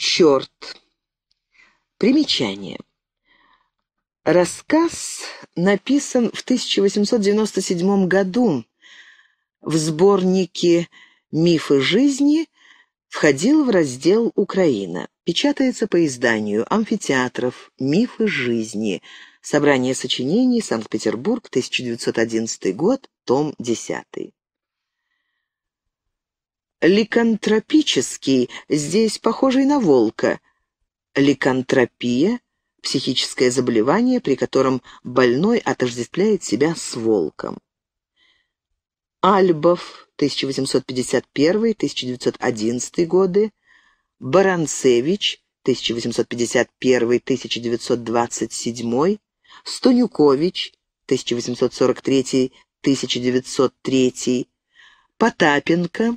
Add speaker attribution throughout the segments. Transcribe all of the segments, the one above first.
Speaker 1: Черт. Примечание. Рассказ написан в 1897 году в сборнике «Мифы жизни» входил в раздел «Украина». Печатается по изданию «Амфитеатров. Мифы жизни». Собрание сочинений. Санкт-Петербург, 1911 год, том 10 ликантропический, здесь похожий на волка. Ликантропия – психическое заболевание, при котором больной отождествляет себя с волком. Альбов, 1851-1911 годы, Баранцевич, 1851-1927, Стонюкович, 1843-1903, Потапенко,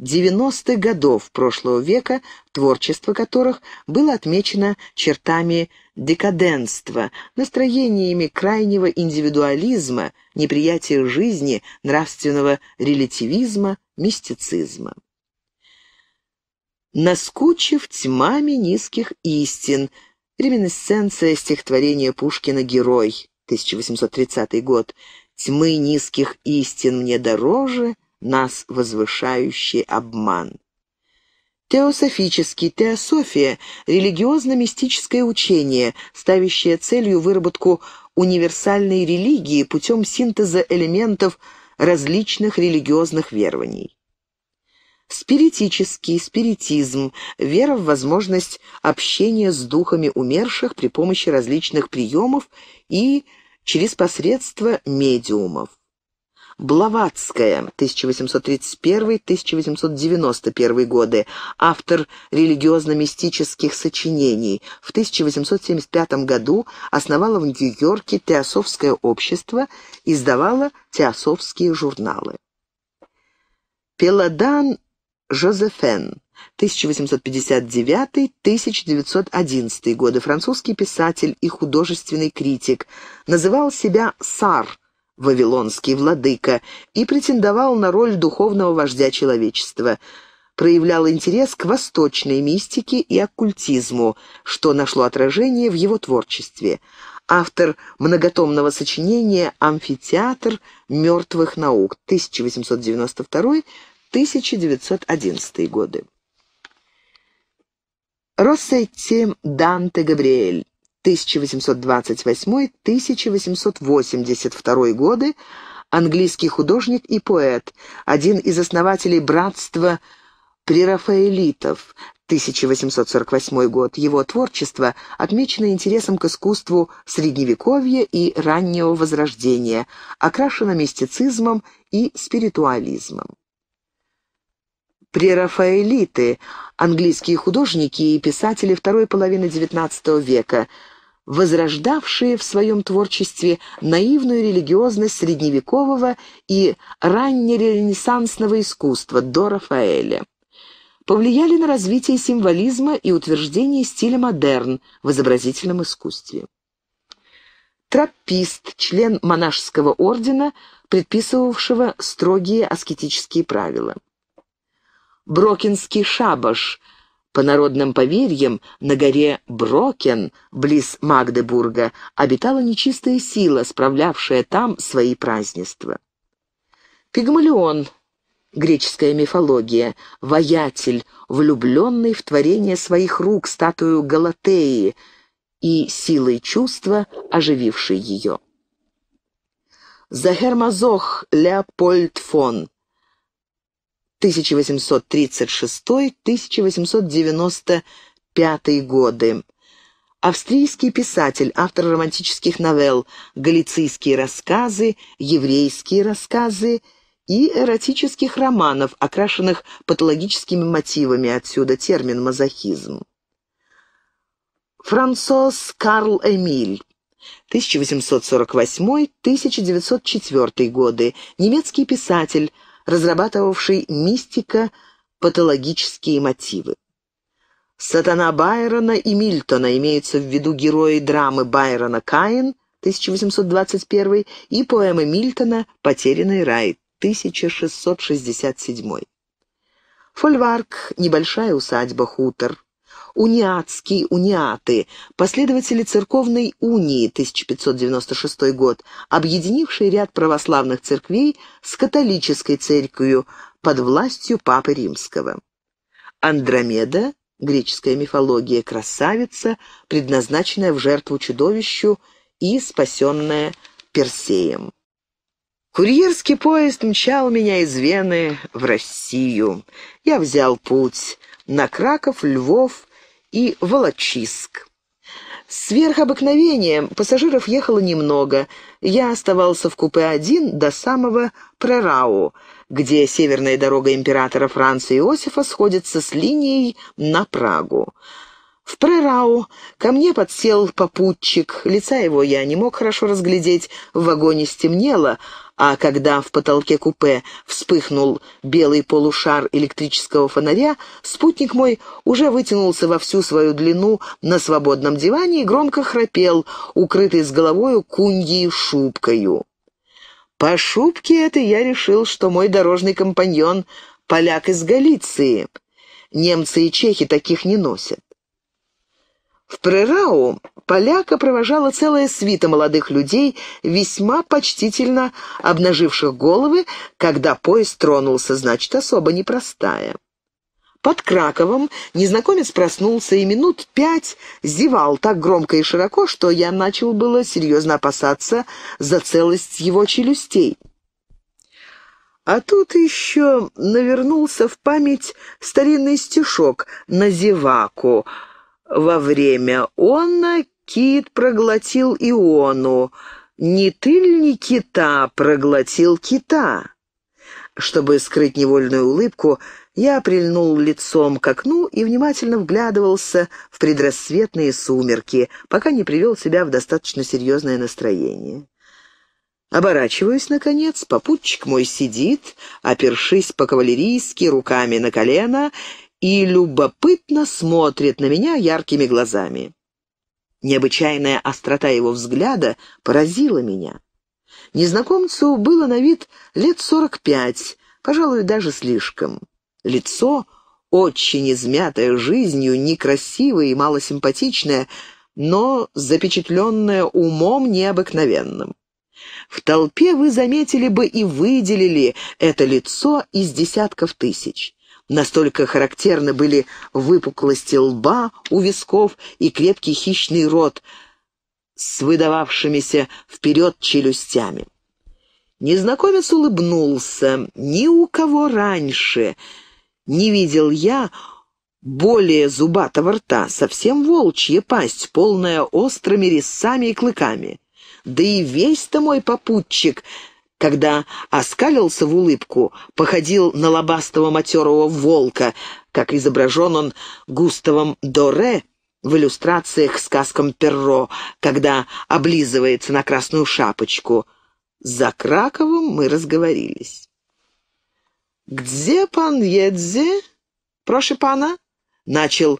Speaker 1: 90-х годов прошлого века, творчество которых было отмечено чертами декаденства, настроениями крайнего индивидуализма, неприятия жизни, нравственного релятивизма, мистицизма. «Наскучив тьмами низких истин» — реминесценция стихотворения Пушкина «Герой», 1830 год. «Тьмы низких истин мне дороже», — нас возвышающий обман. Теософический, теософия – религиозно-мистическое учение, ставящее целью выработку универсальной религии путем синтеза элементов различных религиозных верований. Спиритический, спиритизм – вера в возможность общения с духами умерших при помощи различных приемов и через посредство медиумов. Блаватская, 1831-1891 годы, автор религиозно-мистических сочинений. В 1875 году основала в Нью-Йорке Теософское общество, издавала теософские журналы. Пеладан Жозефен, 1859-1911 годы, французский писатель и художественный критик, называл себя «Сар», вавилонский владыка, и претендовал на роль духовного вождя человечества. Проявлял интерес к восточной мистике и оккультизму, что нашло отражение в его творчестве. Автор многотомного сочинения «Амфитеатр мертвых наук» 1892-1911 годы. Россетти Данте Габриэль 1828-1882 годы, английский художник и поэт, один из основателей братства прерафаэлитов, 1848 год. Его творчество отмечено интересом к искусству Средневековья и раннего Возрождения, окрашено мистицизмом и спиритуализмом прерафаэлиты, английские художники и писатели второй половины XIX века, возрождавшие в своем творчестве наивную религиозность средневекового и раннеренессансного искусства до Рафаэля. Повлияли на развитие символизма и утверждение стиля модерн в изобразительном искусстве. Траппист, член монашеского ордена, предписывавшего строгие аскетические правила. Брокинский шабаш, по народным поверьям, на горе Брокен, близ Магдебурга, обитала нечистая сила, справлявшая там свои празднества. Пигмалион, греческая мифология, воятель, влюбленный в творение своих рук статую Галатеи и силой чувства, ожививший ее. Захер Леопольд фон 1836-1895 годы. Австрийский писатель, автор романтических новелл «Галицийские рассказы», «Еврейские рассказы», и эротических романов, окрашенных патологическими мотивами, отсюда термин «мазохизм». Франсуаз Карл Эмиль 1848-1904 годы, немецкий писатель, разрабатывавший мистика-патологические мотивы. Сатана Байрона и Мильтона имеются в виду герои драмы Байрона «Каин» 1821 и поэмы Мильтона «Потерянный рай» 1667. Фольварк – небольшая усадьба-хутор униатский, униаты, последователи церковной унии 1596 год, объединивший ряд православных церквей с католической церковью под властью Папы Римского. Андромеда – греческая мифология, красавица, предназначенная в жертву чудовищу и спасенная Персеем. Курьерский поезд мчал меня из Вены в Россию. Я взял путь на Краков, Львов, и Волочиск. Сверх обыкновения пассажиров ехало немного. Я оставался в купе один до самого Прерау, где северная дорога императора Франца Иосифа сходится с линией на Прагу. В Прерау ко мне подсел попутчик, лица его я не мог хорошо разглядеть, в вагоне стемнело, а когда в потолке купе вспыхнул белый полушар электрического фонаря, спутник мой уже вытянулся во всю свою длину на свободном диване и громко храпел, укрытый с головою куньей шубкою. По шубке это я решил, что мой дорожный компаньон — поляк из Галиции. Немцы и чехи таких не носят. В Прерау поляка провожала целая свита молодых людей, весьма почтительно обнаживших головы, когда поезд тронулся, значит, особо непростая. Под Краковом незнакомец проснулся и минут пять зевал так громко и широко, что я начал было серьезно опасаться за целость его челюстей. А тут еще навернулся в память старинный стишок на зеваку — во время она кит проглотил иону, не тыльни кита проглотил кита. Чтобы скрыть невольную улыбку, я прильнул лицом к окну и внимательно вглядывался в предрассветные сумерки, пока не привел себя в достаточно серьезное настроение. Оборачиваюсь, наконец, попутчик мой сидит, опершись по-кавалерийски руками на колено и любопытно смотрит на меня яркими глазами. Необычайная острота его взгляда поразила меня. Незнакомцу было на вид лет сорок пять, пожалуй, даже слишком. Лицо, очень измятое жизнью, некрасивое и малосимпатичное, но запечатленное умом необыкновенным. В толпе вы заметили бы и выделили это лицо из десятков тысяч. Настолько характерны были выпуклости лба у висков и крепкий хищный рот с выдававшимися вперед челюстями. Незнакомец улыбнулся. Ни у кого раньше не видел я более зубатого рта, совсем волчья пасть, полная острыми резцами и клыками. Да и весь-то мой попутчик когда оскалился в улыбку, походил на лобастого матерого волка, как изображен он Густавом Доре в иллюстрациях к сказкам Перро, когда облизывается на красную шапочку. За Краковым мы разговорились. «Где пан едзе? Проше пана?» — начал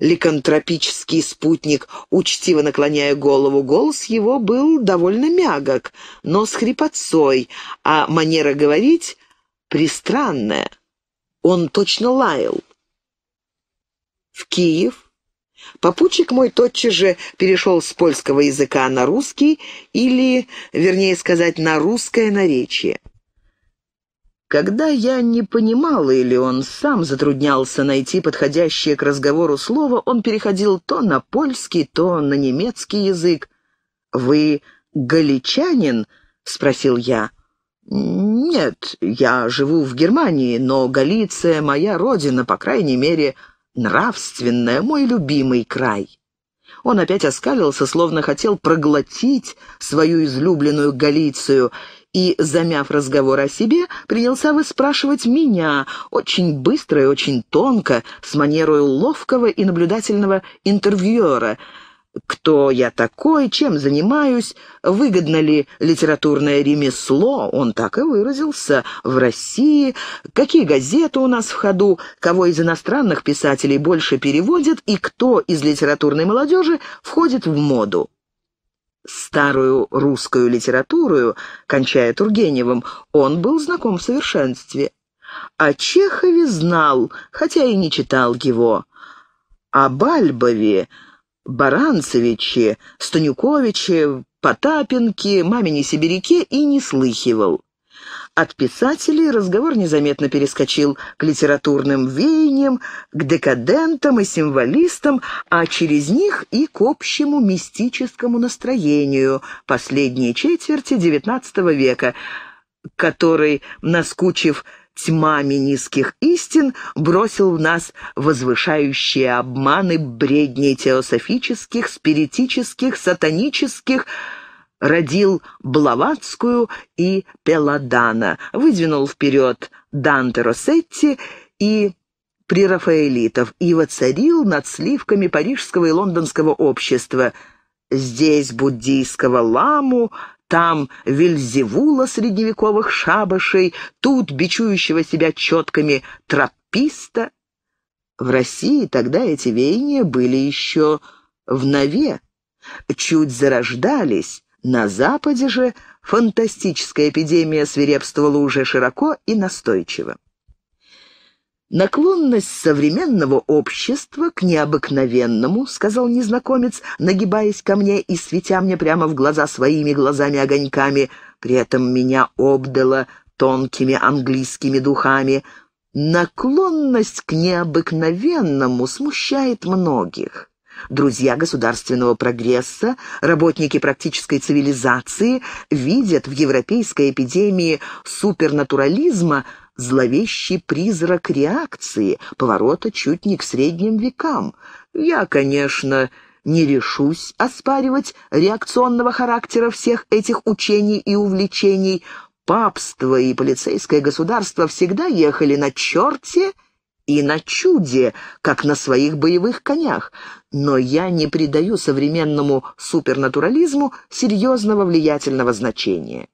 Speaker 1: ликантропический спутник, учтиво наклоняя голову. Голос его был довольно мягок, но с хрипотцой, а манера говорить пристранная. Он точно лаял. В Киев Попутчик мой тотчас же перешел с польского языка на русский, или, вернее сказать, на русское наречие. Когда я не понимал или он сам затруднялся найти подходящее к разговору слово, он переходил то на польский, то на немецкий язык. «Вы галичанин?» — спросил я. «Нет, я живу в Германии, но Галиция — моя родина, по крайней мере, нравственная, мой любимый край». Он опять оскалился, словно хотел проглотить свою излюбленную Галицию — и, замяв разговор о себе, принялся выспрашивать меня, очень быстро и очень тонко, с манерой ловкого и наблюдательного интервьюера, кто я такой, чем занимаюсь, выгодно ли литературное ремесло, он так и выразился, в России, какие газеты у нас в ходу, кого из иностранных писателей больше переводят и кто из литературной молодежи входит в моду старую русскую литературу, кончая Тургеневым, он был знаком в совершенстве. О Чехове знал, хотя и не читал его. О Бальбове, Баранцевиче, Станюковиче, Потапенке, мамине Сибиряке и не слыхивал. От писателей разговор незаметно перескочил к литературным веяниям, к декадентам и символистам, а через них и к общему мистическому настроению последней четверти XIX века, который, наскучив тьмами низких истин, бросил в нас возвышающие обманы бредней теософических, спиритических, сатанических, родил Блаватскую и Пеладана, выдвинул вперед Данте Росетти и прерафаэлитов и воцарил над сливками парижского и лондонского общества. Здесь буддийского ламу, там вельзевула средневековых шабашей, тут бичующего себя четками трописта. В России тогда эти веяния были еще в нове, чуть зарождались, на Западе же фантастическая эпидемия свирепствовала уже широко и настойчиво. «Наклонность современного общества к необыкновенному», — сказал незнакомец, нагибаясь ко мне и светя мне прямо в глаза своими глазами-огоньками, при этом меня обдало тонкими английскими духами. «Наклонность к необыкновенному смущает многих. Друзья государственного прогресса, работники практической цивилизации видят в европейской эпидемии супернатурализма зловещий призрак реакции, поворота чуть не к средним векам. Я, конечно, не решусь оспаривать реакционного характера всех этих учений и увлечений. Папство и полицейское государство всегда ехали на черте и на чуде, как на своих боевых конях. Но я не придаю современному супернатурализму серьезного влиятельного значения.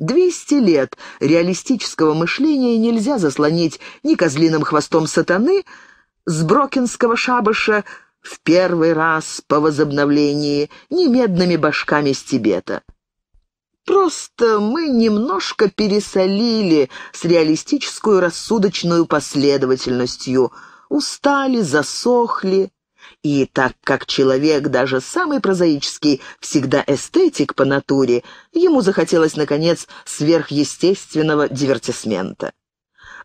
Speaker 1: Двести лет реалистического мышления нельзя заслонить ни козлиным хвостом сатаны с брокинского шабаша в первый раз по возобновлении, ни медными башками с Тибета. Просто мы немножко пересолили с реалистическую рассудочную последовательностью, устали, засохли. И так как человек, даже самый прозаический, всегда эстетик по натуре, ему захотелось, наконец, сверхъестественного дивертисмента.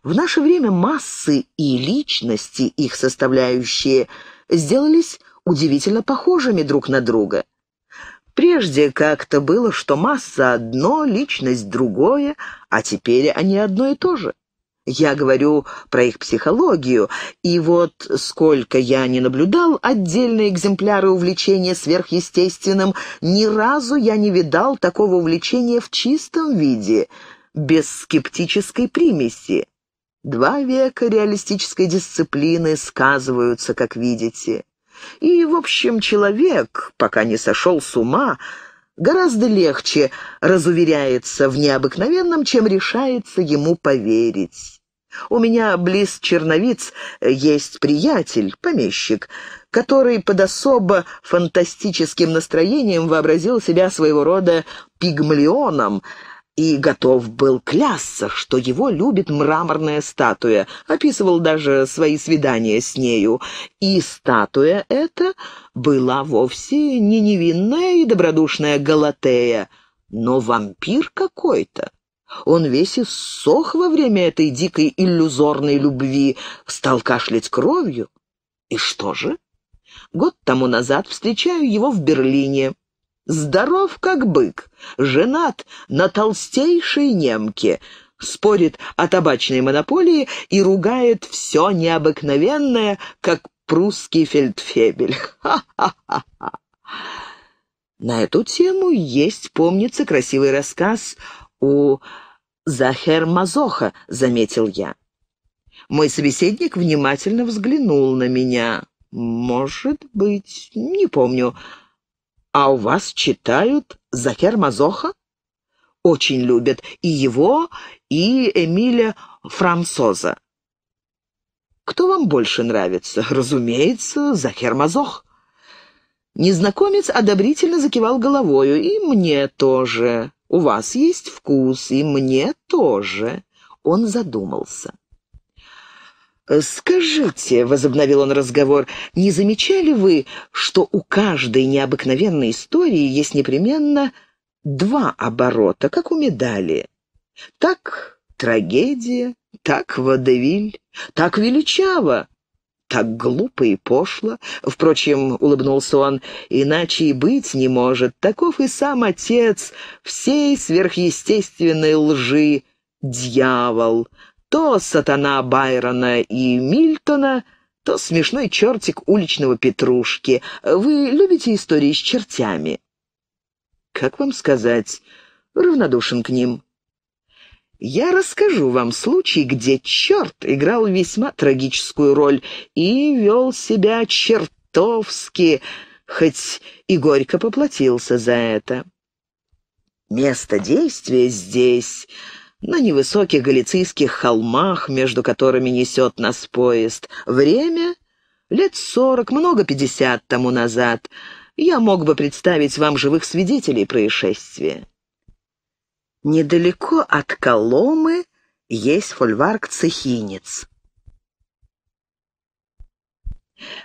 Speaker 1: В наше время массы и личности, их составляющие, сделались удивительно похожими друг на друга. Прежде как-то было, что масса одно, личность другое, а теперь они одно и то же. Я говорю про их психологию, и вот сколько я не наблюдал отдельные экземпляры увлечения сверхъестественным, ни разу я не видал такого увлечения в чистом виде, без скептической примеси. Два века реалистической дисциплины сказываются, как видите. И, в общем, человек, пока не сошел с ума, гораздо легче разуверяется в необыкновенном, чем решается ему поверить. У меня близ Черновиц есть приятель, помещик, который под особо фантастическим настроением вообразил себя своего рода пигмалионом, и готов был клясться, что его любит мраморная статуя, описывал даже свои свидания с нею. И статуя эта была вовсе не невинная и добродушная Галатея, но вампир какой-то. Он весь иссох во время этой дикой иллюзорной любви, стал кашлять кровью. И что же? Год тому назад встречаю его в Берлине. Здоров, как бык, женат на толстейшей немке, спорит о табачной монополии и ругает все необыкновенное, как прусский фельдфебель. Ха-ха-ха! На эту тему есть, помнится, красивый рассказ у Захер Мазоха, заметил я. Мой собеседник внимательно взглянул на меня. «Может быть, не помню. А у вас читают Захер Мазоха? Очень любят и его, и Эмиля Франсоза. Кто вам больше нравится? Разумеется, Захер Мазох. Незнакомец одобрительно закивал головою. И мне тоже. У вас есть вкус, и мне тоже. Он задумался. Э, «Скажите», — возобновил он разговор, — «не замечали вы, что у каждой необыкновенной истории есть непременно два оборота, как у медали? Так трагедия, так водевиль, так величаво, так глупо и пошло. Впрочем, улыбнулся он, иначе и быть не может. Таков и сам отец всей сверхъестественной лжи, дьявол. То сатана Байрона и Мильтона, то смешной чертик уличного Петрушки. Вы любите истории с чертями? Как вам сказать? Равнодушен к ним. Я расскажу вам случай, где черт играл весьма трагическую роль и вел себя чертовски, хоть и горько поплатился за это. Место действия здесь, на невысоких галицийских холмах, между которыми несет нас поезд. Время — лет сорок, много пятьдесят тому назад. Я мог бы представить вам живых свидетелей происшествия. Недалеко от Коломы есть фольварк Цехинец.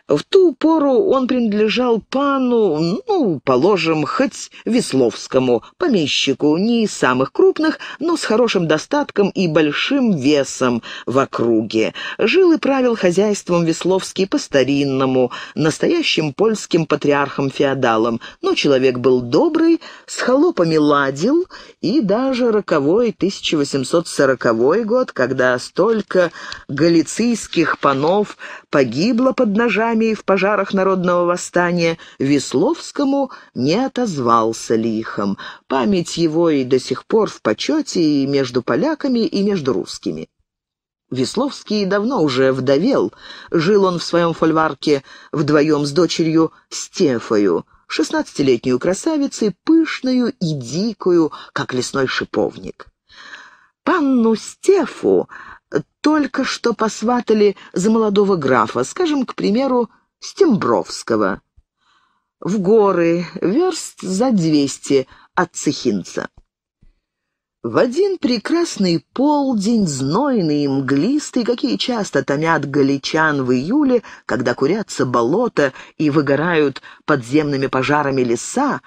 Speaker 1: В ту пору он принадлежал пану, ну, положим, хоть Весловскому, помещику, не из самых крупных, но с хорошим достатком и большим весом в округе. Жил и правил хозяйством Весловский по-старинному, настоящим польским патриархом-феодалом, но человек был добрый, с холопами ладил, и даже роковой 1840 год, когда столько галицийских панов погибло под ногами, мятежами и в пожарах народного восстания, Весловскому не отозвался лихом. Память его и до сих пор в почете и между поляками, и между русскими. Весловский давно уже вдовел. Жил он в своем фольварке вдвоем с дочерью Стефою, шестнадцатилетнюю красавицей, пышную и дикую, как лесной шиповник. Панну Стефу только что посватали за молодого графа, скажем, к примеру, Стембровского, в горы, верст за двести от Цехинца. В один прекрасный полдень, знойный и мглистый, какие часто томят галичан в июле, когда курятся болота и выгорают подземными пожарами леса,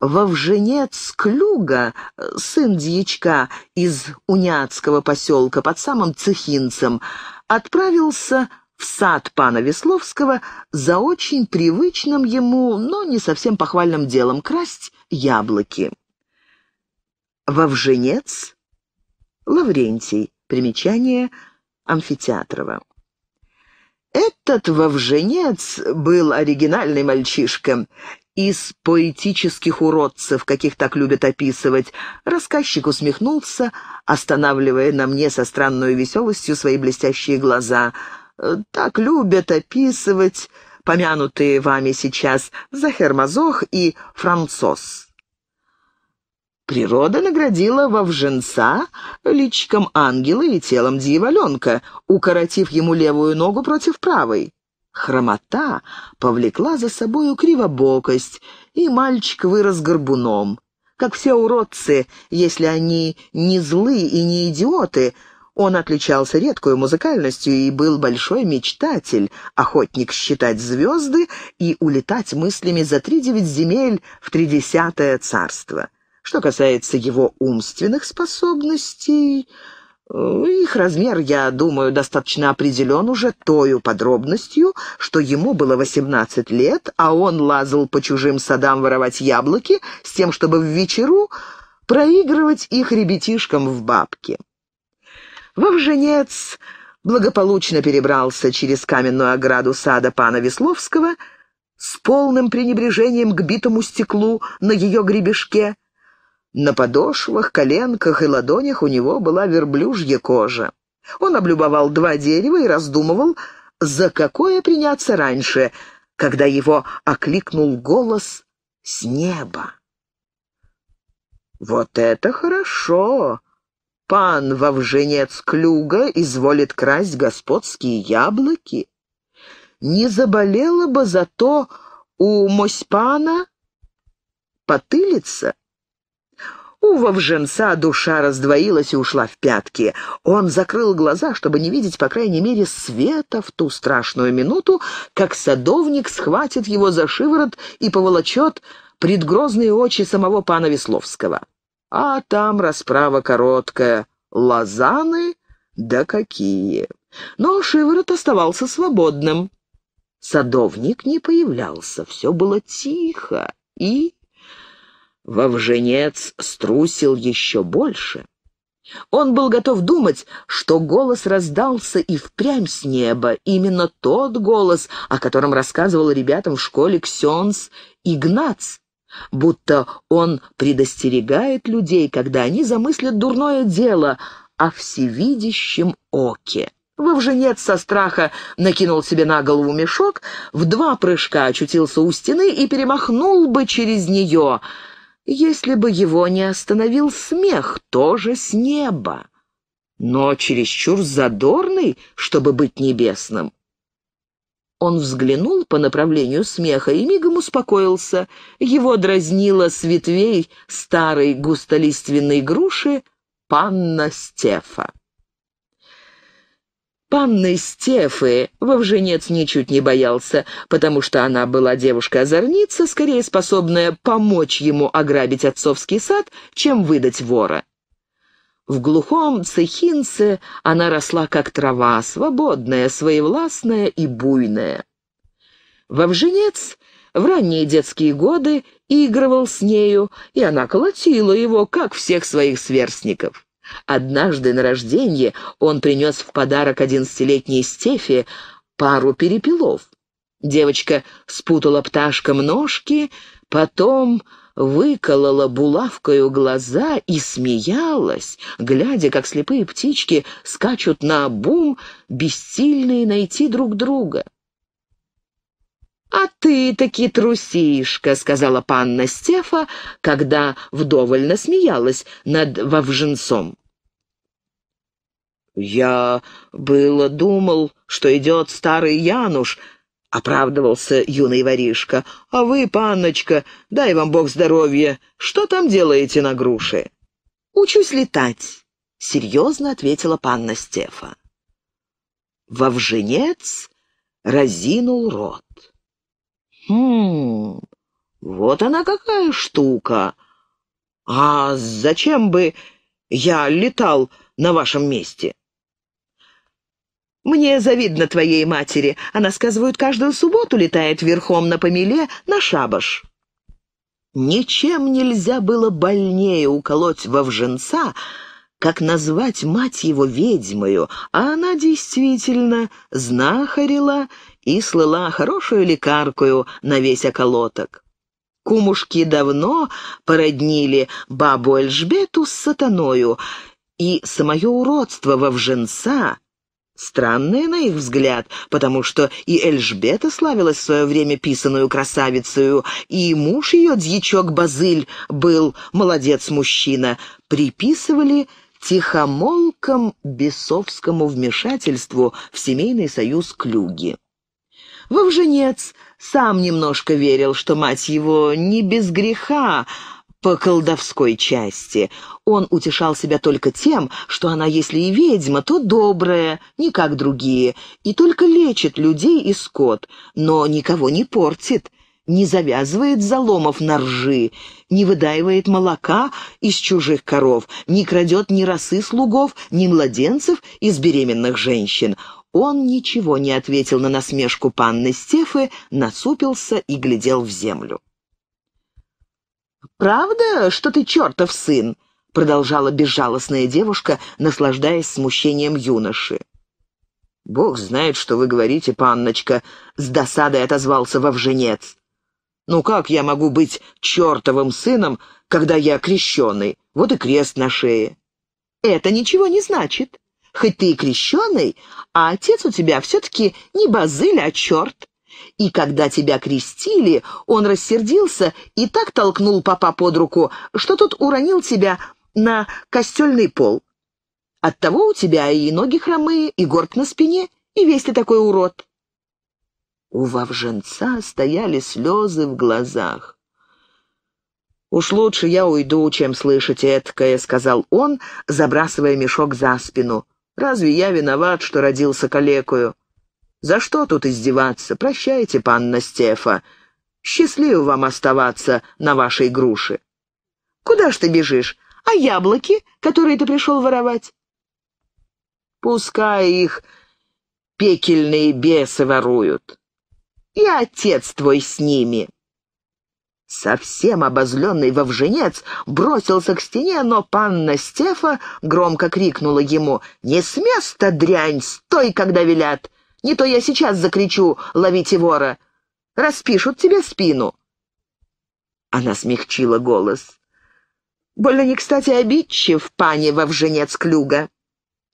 Speaker 1: Вовженец Клюга, сын дьячка из уняцкого поселка под самым Цехинцем, отправился в сад пана Весловского за очень привычным ему, но не совсем похвальным делом красть яблоки. Вовженец Лаврентий. Примечание Амфитеатрова. Этот вовженец был оригинальный мальчишка из поэтических уродцев, каких так любят описывать. Рассказчик усмехнулся, останавливая на мне со странной веселостью свои блестящие глаза. «Э, «Так любят описывать помянутые вами сейчас Захер и Францоз». Природа наградила вовженца личиком ангела и телом дьяволенка, укоротив ему левую ногу против правой. Хромота повлекла за собою кривобокость, и мальчик вырос горбуном. Как все уродцы, если они не злы и не идиоты, он отличался редкую музыкальностью и был большой мечтатель, охотник считать звезды и улетать мыслями за тридевять земель в тридесятое царство. Что касается его умственных способностей... Их размер, я думаю, достаточно определен уже той подробностью, что ему было 18 лет, а он лазал по чужим садам воровать яблоки с тем, чтобы в вечеру проигрывать их ребятишкам в бабки. Вовженец благополучно перебрался через каменную ограду сада пана Весловского с полным пренебрежением к битому стеклу на ее гребешке, на подошвах, коленках и ладонях у него была верблюжья кожа. Он облюбовал два дерева и раздумывал, за какое приняться раньше, когда его окликнул голос с неба. «Вот это хорошо! Пан Вовженец Клюга изволит красть господские яблоки. Не заболела бы зато у Мосьпана потылица?» в женца душа раздвоилась и ушла в пятки. Он закрыл глаза, чтобы не видеть, по крайней мере, света в ту страшную минуту, как садовник схватит его за шиворот и поволочет предгрозные очи самого пана Весловского. А там расправа короткая. Лазаны? Да какие! Но шиворот оставался свободным. Садовник не появлялся, все было тихо и Вовженец струсил еще больше. Он был готов думать, что голос раздался и впрямь с неба, именно тот голос, о котором рассказывал ребятам в школе Ксенс Игнац, будто он предостерегает людей, когда они замыслят дурное дело о всевидящем оке. Вовженец со страха накинул себе на голову мешок, в два прыжка очутился у стены и перемахнул бы через нее — если бы его не остановил смех, тоже с неба, но чересчур задорный, чтобы быть небесным. Он взглянул по направлению смеха и мигом успокоился. Его дразнила с ветвей старой густолиственной груши панна Стефа. Панны Стефы вовженец ничуть не боялся, потому что она была девушка-озорница, скорее способная помочь ему ограбить отцовский сад, чем выдать вора. В глухом цехинце она росла как трава, свободная, своевластная и буйная. Вовженец в ранние детские годы игрывал с нею, и она колотила его, как всех своих сверстников. Однажды на рождение он принес в подарок одиннадцатилетней Стефе пару перепелов. Девочка спутала пташкам ножки, потом выколола булавкою глаза и смеялась, глядя, как слепые птички скачут на обум, бессильные найти друг друга. «А ты таки трусишка», — сказала панна Стефа, когда вдоволь смеялась над Вовженцом. «Я было думал, что идет старый Януш», — оправдывался юный воришка. «А вы, панночка, дай вам бог здоровья, что там делаете на груше?» «Учусь летать», — серьезно ответила панна Стефа. Вовженец разинул рот. «Хм, вот она какая штука! А зачем бы я летал на вашем месте?» «Мне завидно твоей матери. Она, сказывают, каждую субботу летает верхом на помеле на шабаш». Ничем нельзя было больнее уколоть во вженца, как назвать мать его ведьмою, а она действительно знахарила и слыла хорошую лекаркою на весь околоток. Кумушки давно породнили бабу Эльжбету с сатаною, и самое уродство во вженца Странное на их взгляд, потому что и Эльжбета славилась в свое время писаную красавицею, и муж ее, дьячок Базыль, был молодец-мужчина, приписывали тихомолком бесовскому вмешательству в семейный союз Клюги. Вовженец сам немножко верил, что мать его не без греха по колдовской части. Он утешал себя только тем, что она, если и ведьма, то добрая, не как другие, и только лечит людей и скот, но никого не портит, не завязывает заломов на ржи, не выдаивает молока из чужих коров, не крадет ни росы слугов, ни младенцев из беременных женщин. Он ничего не ответил на насмешку панны Стефы, насупился и глядел в землю. «Правда, что ты чертов сын?» — продолжала безжалостная девушка, наслаждаясь смущением юноши. «Бог знает, что вы говорите, панночка», — с досадой отозвался вовженец. «Ну как я могу быть чертовым сыном, когда я крещеный? Вот и крест на шее». «Это ничего не значит. Хоть ты и крещеный, а отец у тебя все-таки не базыль, а черт. И когда тебя крестили, он рассердился и так толкнул папа под руку, что тот уронил тебя на костельный пол. Оттого у тебя и ноги хромые, и горб на спине, и весь ты такой урод. У вовженца стояли слезы в глазах. «Уж лучше я уйду, чем слышать эткое», — сказал он, забрасывая мешок за спину. Разве я виноват, что родился калекою? За что тут издеваться? Прощайте, панна Стефа. Счастливо вам оставаться на вашей груше. Куда ж ты бежишь? А яблоки, которые ты пришел воровать? Пускай их пекельные бесы воруют. И отец твой с ними. Совсем обозленный вовженец бросился к стене, но панна Стефа громко крикнула ему «Не с места, дрянь! Стой, когда велят! Не то я сейчас закричу «Ловите вора!» Распишут тебе спину!» Она смягчила голос. «Больно не кстати обидчив, пани вовженец Клюга!»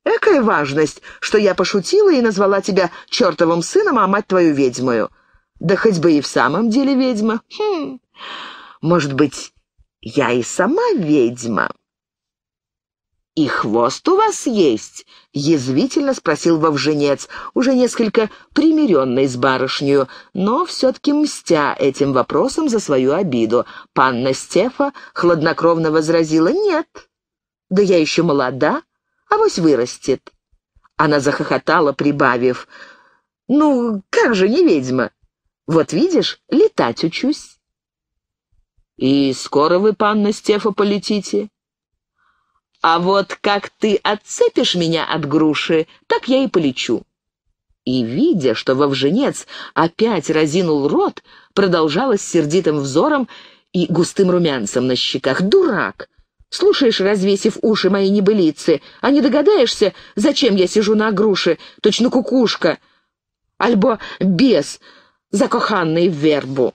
Speaker 1: «Экая важность, что я пошутила и назвала тебя чертовым сыном, а мать твою ведьмою!» «Да хоть бы и в самом деле ведьма!» хм. Может быть, я и сама ведьма?» «И хвост у вас есть?» — язвительно спросил вовженец, уже несколько примиренный с барышнею, но все-таки мстя этим вопросом за свою обиду. Панна Стефа хладнокровно возразила «Нет, да я еще молода, а авось вырастет». Она захохотала, прибавив «Ну, как же не ведьма? Вот видишь, летать учусь». И скоро вы, панна Стефа, полетите? А вот как ты отцепишь меня от груши, так я и полечу. И, видя, что вовженец опять разинул рот, продолжала с сердитым взором и густым румянцем на щеках. «Дурак! Слушаешь, развесив уши мои небылицы, а не догадаешься, зачем я сижу на груше, точно кукушка, альбо бес, закоханный в вербу?»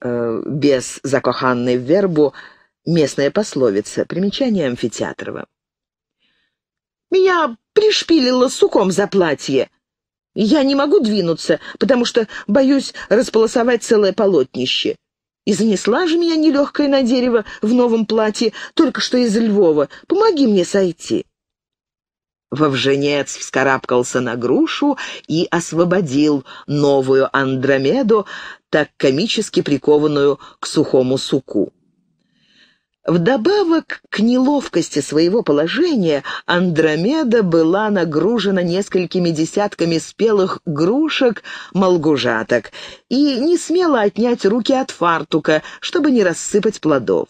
Speaker 1: э, «бес, закоханный в вербу» — местная пословица, примечание Амфитеатрова. «Меня пришпилило суком за платье. Я не могу двинуться, потому что боюсь располосовать целое полотнище. И занесла же меня нелегкое на дерево в новом платье, только что из Львова. Помоги мне сойти». Вовженец вскарабкался на грушу и освободил новую Андромеду, так комически прикованную к сухому суку. Вдобавок к неловкости своего положения Андромеда была нагружена несколькими десятками спелых грушек, молгужаток, и не смела отнять руки от фартука, чтобы не рассыпать плодов.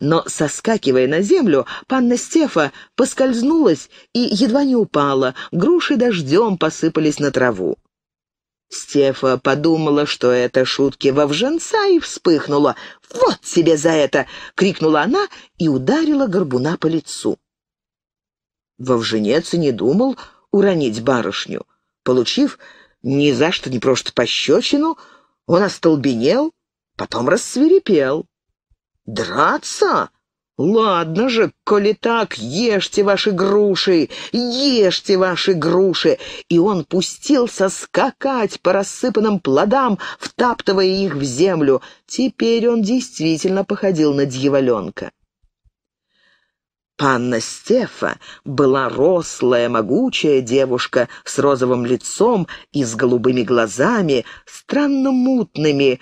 Speaker 1: Но, соскакивая на землю, панна Стефа поскользнулась и едва не упала, груши дождем посыпались на траву. Стефа подумала, что это шутки вовженца, и вспыхнула. «Вот тебе за это!» — крикнула она и ударила горбуна по лицу. Вовженец и не думал уронить барышню. Получив ни за что ни просто пощечину, он остолбенел, потом рассверепел. «Драться? Ладно же, коли так, ешьте ваши груши, ешьте ваши груши!» И он пустился скакать по рассыпанным плодам, втаптывая их в землю. Теперь он действительно походил на дьяволенка. Панна Стефа была рослая, могучая девушка с розовым лицом и с голубыми глазами, странно мутными,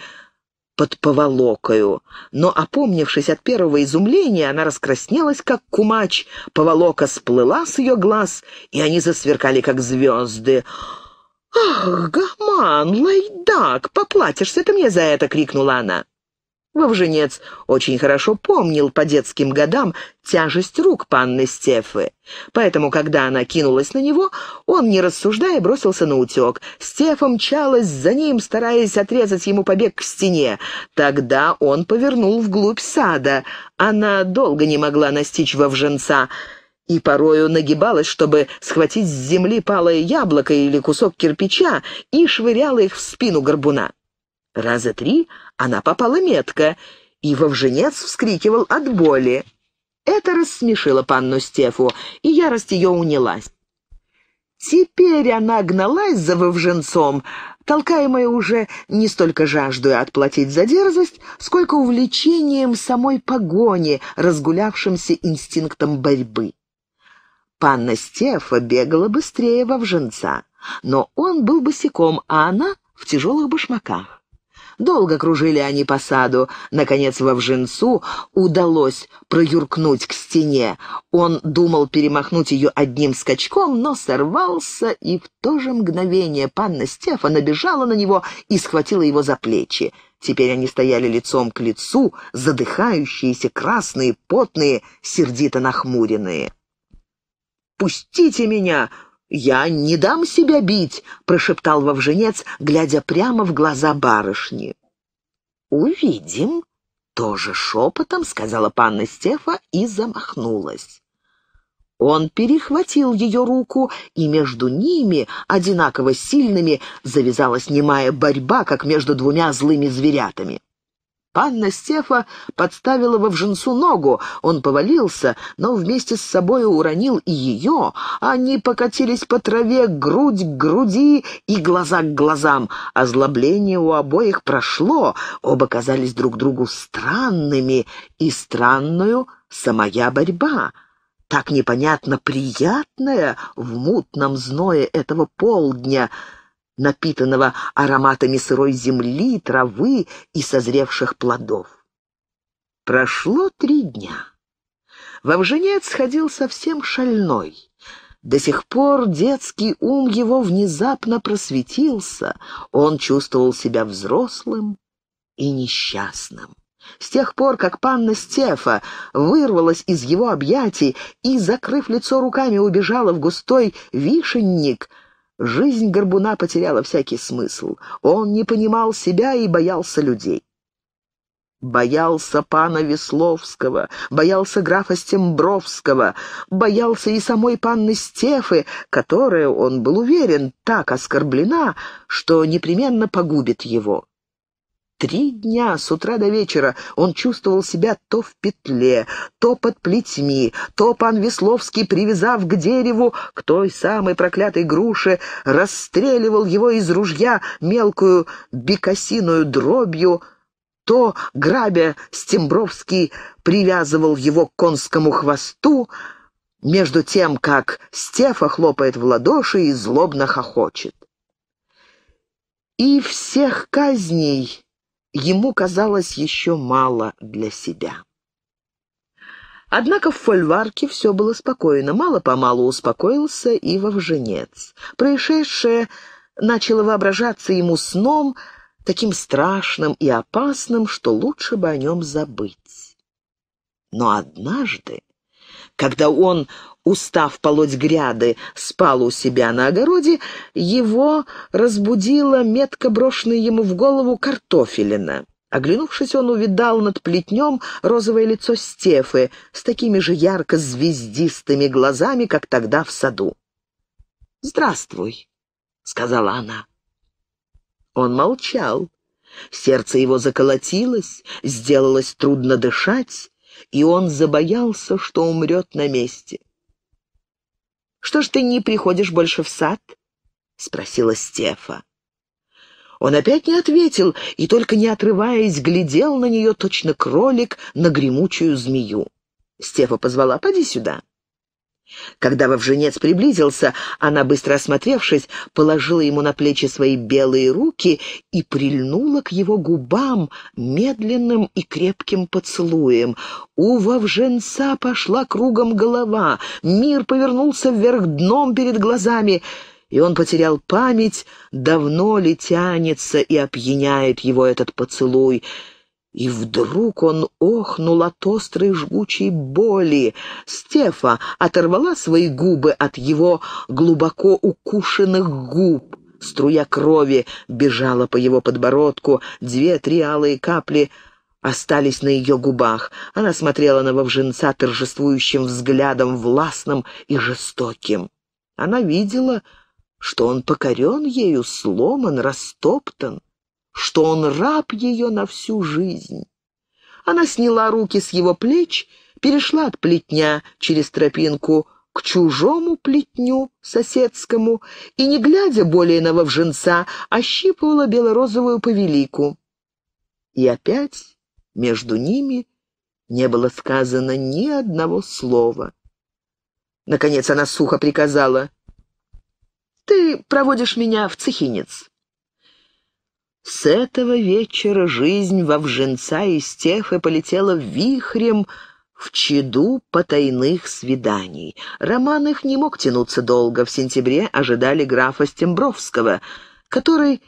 Speaker 1: под поволокою. Но, опомнившись от первого изумления, она раскраснелась, как кумач. Поволока сплыла с ее глаз, и они засверкали, как звезды. «Ах, гаман, лайдак, поплатишься ты мне за это!» — крикнула она. Вовженец очень хорошо помнил по детским годам тяжесть рук панны Стефы. Поэтому, когда она кинулась на него, он, не рассуждая, бросился на утек. Стефа мчалась за ним, стараясь отрезать ему побег к стене. Тогда он повернул вглубь сада. Она долго не могла настичь Вовженца и порою нагибалась, чтобы схватить с земли палое яблоко или кусок кирпича и швыряла их в спину горбуна. Раза три — она попала метко, и вовженец вскрикивал от боли. Это рассмешило панну Стефу, и ярость ее унялась. Теперь она гналась за вовженцом, толкаемая уже не столько жаждой отплатить за дерзость, сколько увлечением самой погони, разгулявшимся инстинктом борьбы. Панна Стефа бегала быстрее вовженца, но он был босиком, а она в тяжелых башмаках. Долго кружили они по саду. Наконец, во Вженцу удалось проюркнуть к стене. Он думал перемахнуть ее одним скачком, но сорвался, и в то же мгновение панна Стефа набежала на него и схватила его за плечи. Теперь они стояли лицом к лицу, задыхающиеся, красные, потные, сердито нахмуренные. «Пустите меня!» «Я не дам себя бить», — прошептал вовженец, глядя прямо в глаза барышни. «Увидим», — тоже шепотом сказала панна Стефа и замахнулась. Он перехватил ее руку, и между ними, одинаково сильными, завязалась немая борьба, как между двумя злыми зверятами. Панна Стефа подставила во вженцу ногу. Он повалился, но вместе с собой уронил и ее. Они покатились по траве грудь к груди и глаза к глазам. Озлобление у обоих прошло. Оба казались друг другу странными, и странную самая борьба так непонятно приятная в мутном зное этого полдня — напитанного ароматами сырой земли, травы и созревших плодов. Прошло три дня. Вовженец сходил совсем шальной. До сих пор детский ум его внезапно просветился, он чувствовал себя взрослым и несчастным. С тех пор, как панна Стефа вырвалась из его объятий и, закрыв лицо руками, убежала в густой вишенник — Жизнь Горбуна потеряла всякий смысл. Он не понимал себя и боялся людей. Боялся пана Весловского, боялся графа Стембровского, боялся и самой панны Стефы, которая, он был уверен, так оскорблена, что непременно погубит его. Три дня с утра до вечера он чувствовал себя то в петле, то под плетьми, то пан Весловский, привязав к дереву, к той самой проклятой груше, расстреливал его из ружья мелкую бекасиную дробью, то, грабя, Стембровский привязывал его к конскому хвосту, между тем, как Стефа хлопает в ладоши и злобно хохочет. И всех казней ему казалось еще мало для себя. Однако в фольварке все было спокойно. Мало-помалу успокоился и вовженец. Происшедшее начало воображаться ему сном, таким страшным и опасным, что лучше бы о нем забыть. Но однажды когда он, устав полоть гряды, спал у себя на огороде, его разбудила метко брошенная ему в голову картофелина. Оглянувшись, он увидал над плетнем розовое лицо Стефы с такими же ярко-звездистыми глазами, как тогда в саду. «Здравствуй», — сказала она. Он молчал. Сердце его заколотилось, сделалось трудно дышать и он забоялся, что умрет на месте. «Что ж ты не приходишь больше в сад?» — спросила Стефа. Он опять не ответил и, только не отрываясь, глядел на нее точно кролик на гремучую змею. Стефа позвала «Поди сюда». Когда вовженец приблизился, она, быстро осмотревшись, положила ему на плечи свои белые руки и прильнула к его губам медленным и крепким поцелуем. У вовженца пошла кругом голова, мир повернулся вверх дном перед глазами, и он потерял память, давно ли тянется и опьяняет его этот поцелуй — и вдруг он охнул от острой жгучей боли. Стефа оторвала свои губы от его глубоко укушенных губ. Струя крови бежала по его подбородку, две-три алые капли остались на ее губах. Она смотрела на Вовженца торжествующим взглядом, властным и жестоким. Она видела, что он покорен ею, сломан, растоптан что он раб ее на всю жизнь. Она сняла руки с его плеч, перешла от плетня через тропинку к чужому плетню соседскому и, не глядя более на вовженца, ощипывала белорозовую повелику. И опять между ними не было сказано ни одного слова. Наконец она сухо приказала. «Ты проводишь меня в цехинец». С этого вечера жизнь во Вженца и Стефы полетела вихрем в чаду потайных свиданий. Роман их не мог тянуться долго. В сентябре ожидали графа Стембровского, который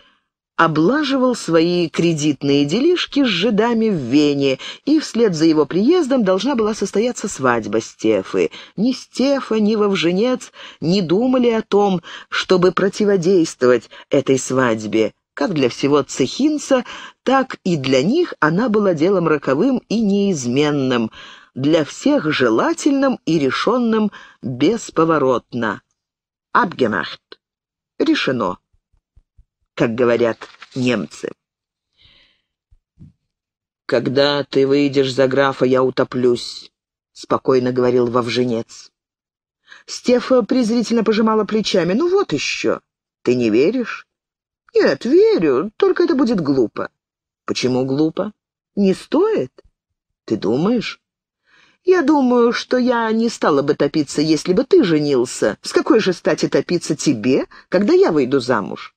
Speaker 1: облаживал свои кредитные делишки с жидами в Вене, и вслед за его приездом должна была состояться свадьба Стефы. Ни Стефа, ни Вовженец не думали о том, чтобы противодействовать этой свадьбе. Как для всего цехинца, так и для них она была делом роковым и неизменным, для всех желательным и решенным бесповоротно. «Абгемахт» — решено, как говорят немцы. «Когда ты выйдешь за графа, я утоплюсь», — спокойно говорил Вовженец. Стефа презрительно пожимала плечами. «Ну вот еще. Ты не веришь? «Нет, верю, только это будет глупо». «Почему глупо?» «Не стоит?» «Ты думаешь?» «Я думаю, что я не стала бы топиться, если бы ты женился. С какой же стати топиться тебе, когда я выйду замуж?»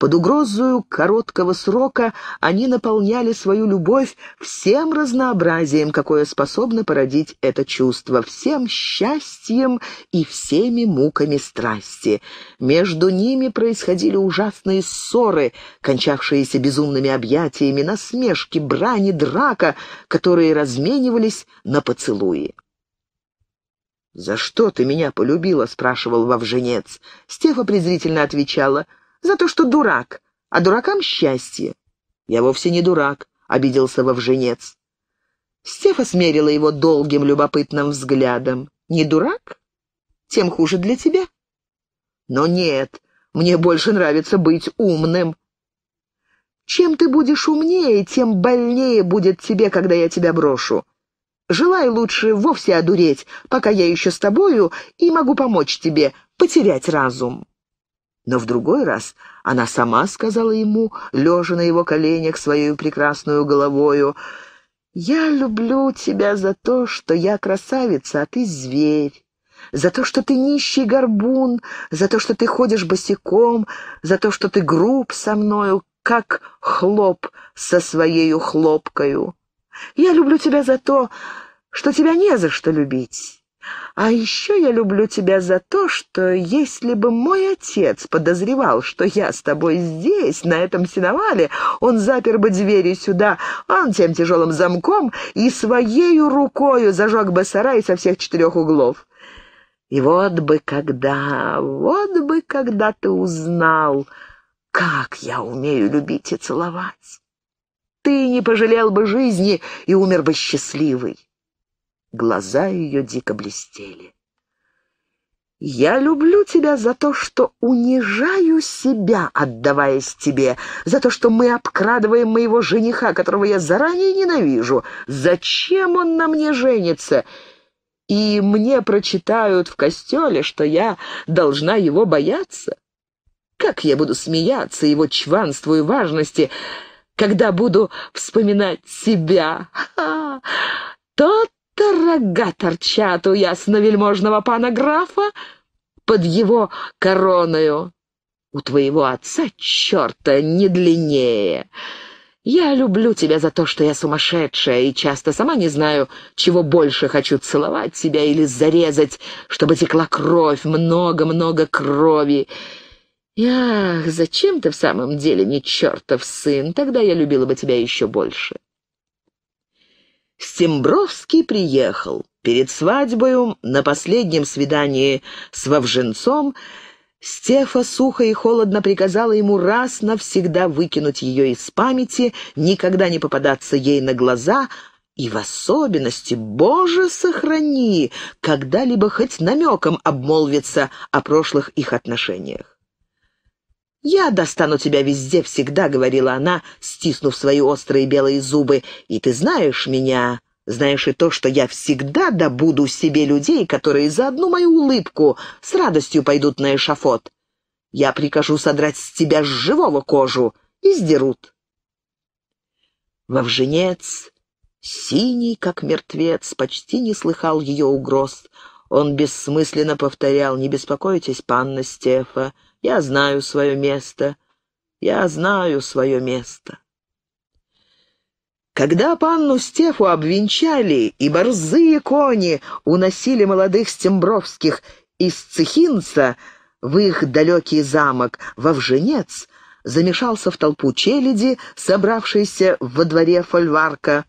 Speaker 1: Под угрозою короткого срока они наполняли свою любовь всем разнообразием, какое способно породить это чувство, всем счастьем и всеми муками страсти. Между ними происходили ужасные ссоры, кончавшиеся безумными объятиями, насмешки, брани, драка, которые разменивались на поцелуи. «За что ты меня полюбила?» — спрашивал вовженец. Стефа презрительно отвечала — за то, что дурак, а дуракам счастье. Я вовсе не дурак, обиделся вовженец. Стефа смерила его долгим любопытным взглядом. Не дурак? Тем хуже для тебя. Но нет, мне больше нравится быть умным. Чем ты будешь умнее, тем больнее будет тебе, когда я тебя брошу. Желай лучше вовсе одуреть, пока я еще с тобою и могу помочь тебе потерять разум. Но в другой раз она сама сказала ему, лежа на его коленях свою прекрасную головою, «Я люблю тебя за то, что я красавица, а ты зверь» за то, что ты нищий горбун, за то, что ты ходишь босиком, за то, что ты груб со мною, как хлоп со своею хлопкою. Я люблю тебя за то, что тебя не за что любить». А еще я люблю тебя за то, что если бы мой отец подозревал, что я с тобой здесь, на этом сеновале, он запер бы двери сюда, а он тем тяжелым замком и своею рукою зажег бы сарай со всех четырех углов. И вот бы когда, вот бы когда ты узнал, как я умею любить и целовать. Ты не пожалел бы жизни и умер бы счастливый. Глаза ее дико блестели. «Я люблю тебя за то, что унижаю себя, отдаваясь тебе, за то, что мы обкрадываем моего жениха, которого я заранее ненавижу. Зачем он на мне женится?» и мне прочитают в костеле, что я должна его бояться? Как я буду смеяться его чванству и важности, когда буду вспоминать себя? То-то! рога торчат у ясновельможного пана графа под его короною. У твоего отца, черта, не длиннее. Я люблю тебя за то, что я сумасшедшая, и часто сама не знаю, чего больше хочу целовать тебя или зарезать, чтобы текла кровь, много-много крови. Ях, зачем ты в самом деле не чертов сын? Тогда я любила бы тебя еще больше. Стембровский приехал. Перед свадьбой на последнем свидании с Вовженцом, Стефа сухо и холодно приказала ему раз навсегда выкинуть ее из памяти, никогда не попадаться ей на глаза, и в особенности, Боже, сохрани, когда-либо хоть намеком обмолвиться о прошлых их отношениях. «Я достану тебя везде, всегда», — говорила она, стиснув свои острые белые зубы. «И ты знаешь меня, знаешь и то, что я всегда добуду себе людей, которые за одну мою улыбку с радостью пойдут на эшафот. Я прикажу содрать с тебя с живого кожу и сдерут». Вовженец, синий как мертвец, почти не слыхал ее угроз. Он бессмысленно повторял «Не беспокойтесь, панна Стефа». Я знаю свое место. Я знаю свое место. Когда панну Стефу обвенчали, и борзые кони уносили молодых стембровских из Цехинца в их далекий замок, во Вженец, замешался в толпу челяди, собравшейся во дворе фольварка,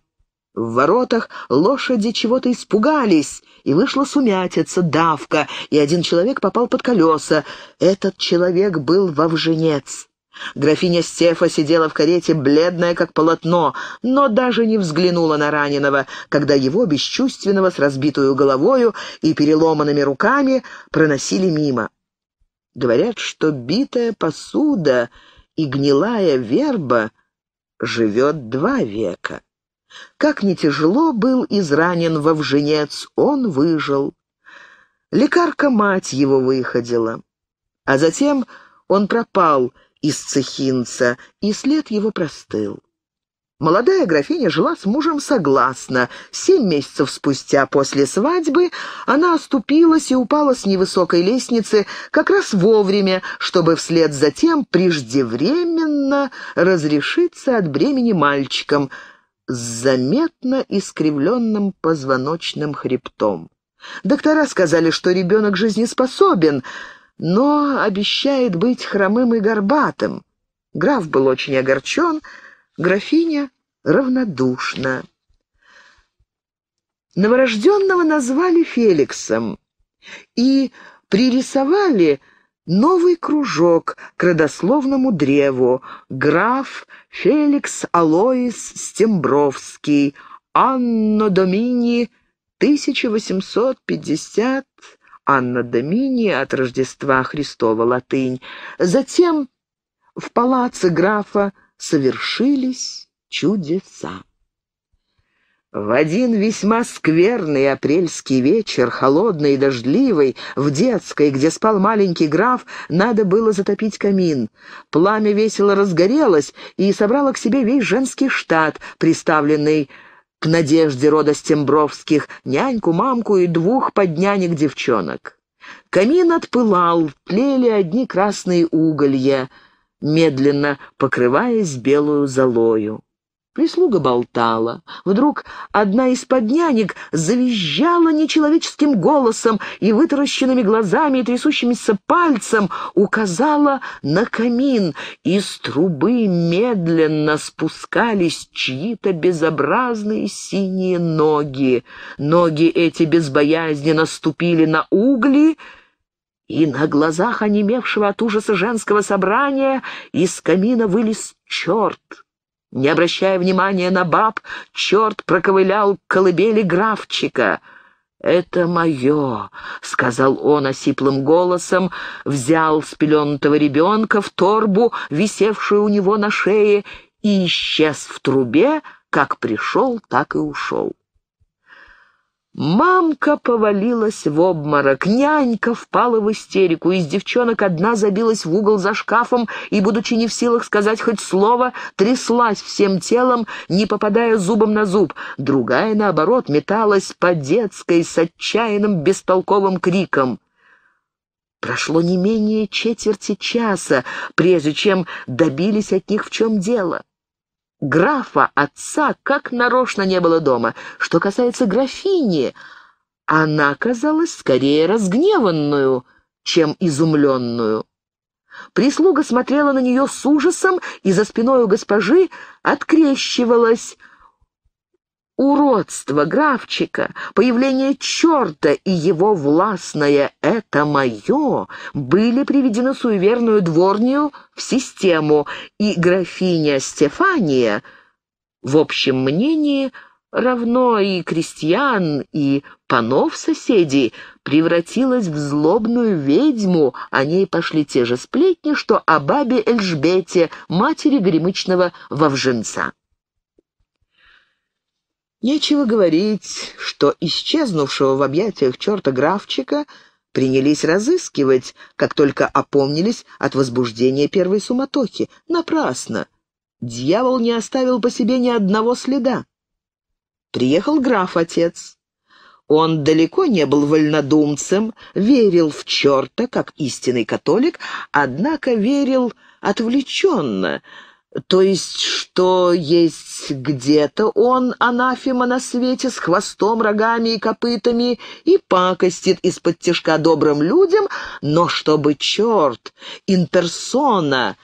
Speaker 1: в воротах лошади чего-то испугались, и вышла сумятица, давка, и один человек попал под колеса. Этот человек был вовженец. Графиня Стефа сидела в карете, бледная как полотно, но даже не взглянула на раненого, когда его, бесчувственного, с разбитую головою и переломанными руками, проносили мимо. Говорят, что битая посуда и гнилая верба живет два века. Как не тяжело был изранен во вженец, он выжил. Лекарка-мать его выходила. А затем он пропал из цехинца, и след его простыл. Молодая графиня жила с мужем согласно. Семь месяцев спустя после свадьбы она оступилась и упала с невысокой лестницы как раз вовремя, чтобы вслед за тем преждевременно разрешиться от бремени мальчиком — с заметно искривленным позвоночным хребтом. Доктора сказали, что ребенок жизнеспособен, но обещает быть хромым и горбатым. Граф был очень огорчен, графиня равнодушна. Новорожденного назвали Феликсом и пририсовали Новый кружок к родословному древу. Граф Феликс Алоис Стембровский. Анно Домини 1850 Анна Домини от Рождества Христова, латынь. Затем в палаце графа совершились чудеса. В один весьма скверный апрельский вечер, холодный и дождливый, в детской, где спал маленький граф, надо было затопить камин. Пламя весело разгорелось и собрало к себе весь женский штат, приставленный к надежде рода Стембровских, няньку, мамку и двух поднянек девчонок. Камин отпылал, тлели одни красные уголья, медленно покрываясь белую золою. Прислуга болтала. Вдруг одна из поднянек завизжала нечеловеческим голосом и вытаращенными глазами и трясущимися пальцем указала на камин. Из трубы медленно спускались чьи-то безобразные синие ноги. Ноги эти безбоязненно ступили на угли, и на глазах онемевшего от ужаса женского собрания из камина вылез черт не обращая внимания на баб, черт проковылял к колыбели графчика. «Это мое», — сказал он осиплым голосом, взял спеленутого ребенка в торбу, висевшую у него на шее, и исчез в трубе, как пришел, так и ушел. Мамка повалилась в обморок, нянька впала в истерику, из девчонок одна забилась в угол за шкафом и, будучи не в силах сказать хоть слово, тряслась всем телом, не попадая зубом на зуб. Другая, наоборот, металась по детской с отчаянным бестолковым криком. Прошло не менее четверти часа, прежде чем добились от них в чем дело. Графа, отца, как нарочно не было дома. Что касается графини, она казалась скорее разгневанную, чем изумленную. Прислуга смотрела на нее с ужасом и за спиной у госпожи открещивалась — уродство графчика, появление черта и его властное «это мое» были приведены суеверную дворню в систему, и графиня Стефания, в общем мнении, равно и крестьян, и панов соседей, превратилась в злобную ведьму, о ней пошли те же сплетни, что о бабе Эльжбете, матери гремычного вовженца. Нечего говорить, что исчезнувшего в объятиях черта графчика принялись разыскивать, как только опомнились от возбуждения первой суматохи. Напрасно. Дьявол не оставил по себе ни одного следа. Приехал граф-отец. Он далеко не был вольнодумцем, верил в черта, как истинный католик, однако верил отвлеченно — то есть, что есть где-то он, анафема на свете, с хвостом, рогами и копытами, и пакостит из-под тяжка добрым людям, но чтобы черт, интерсона,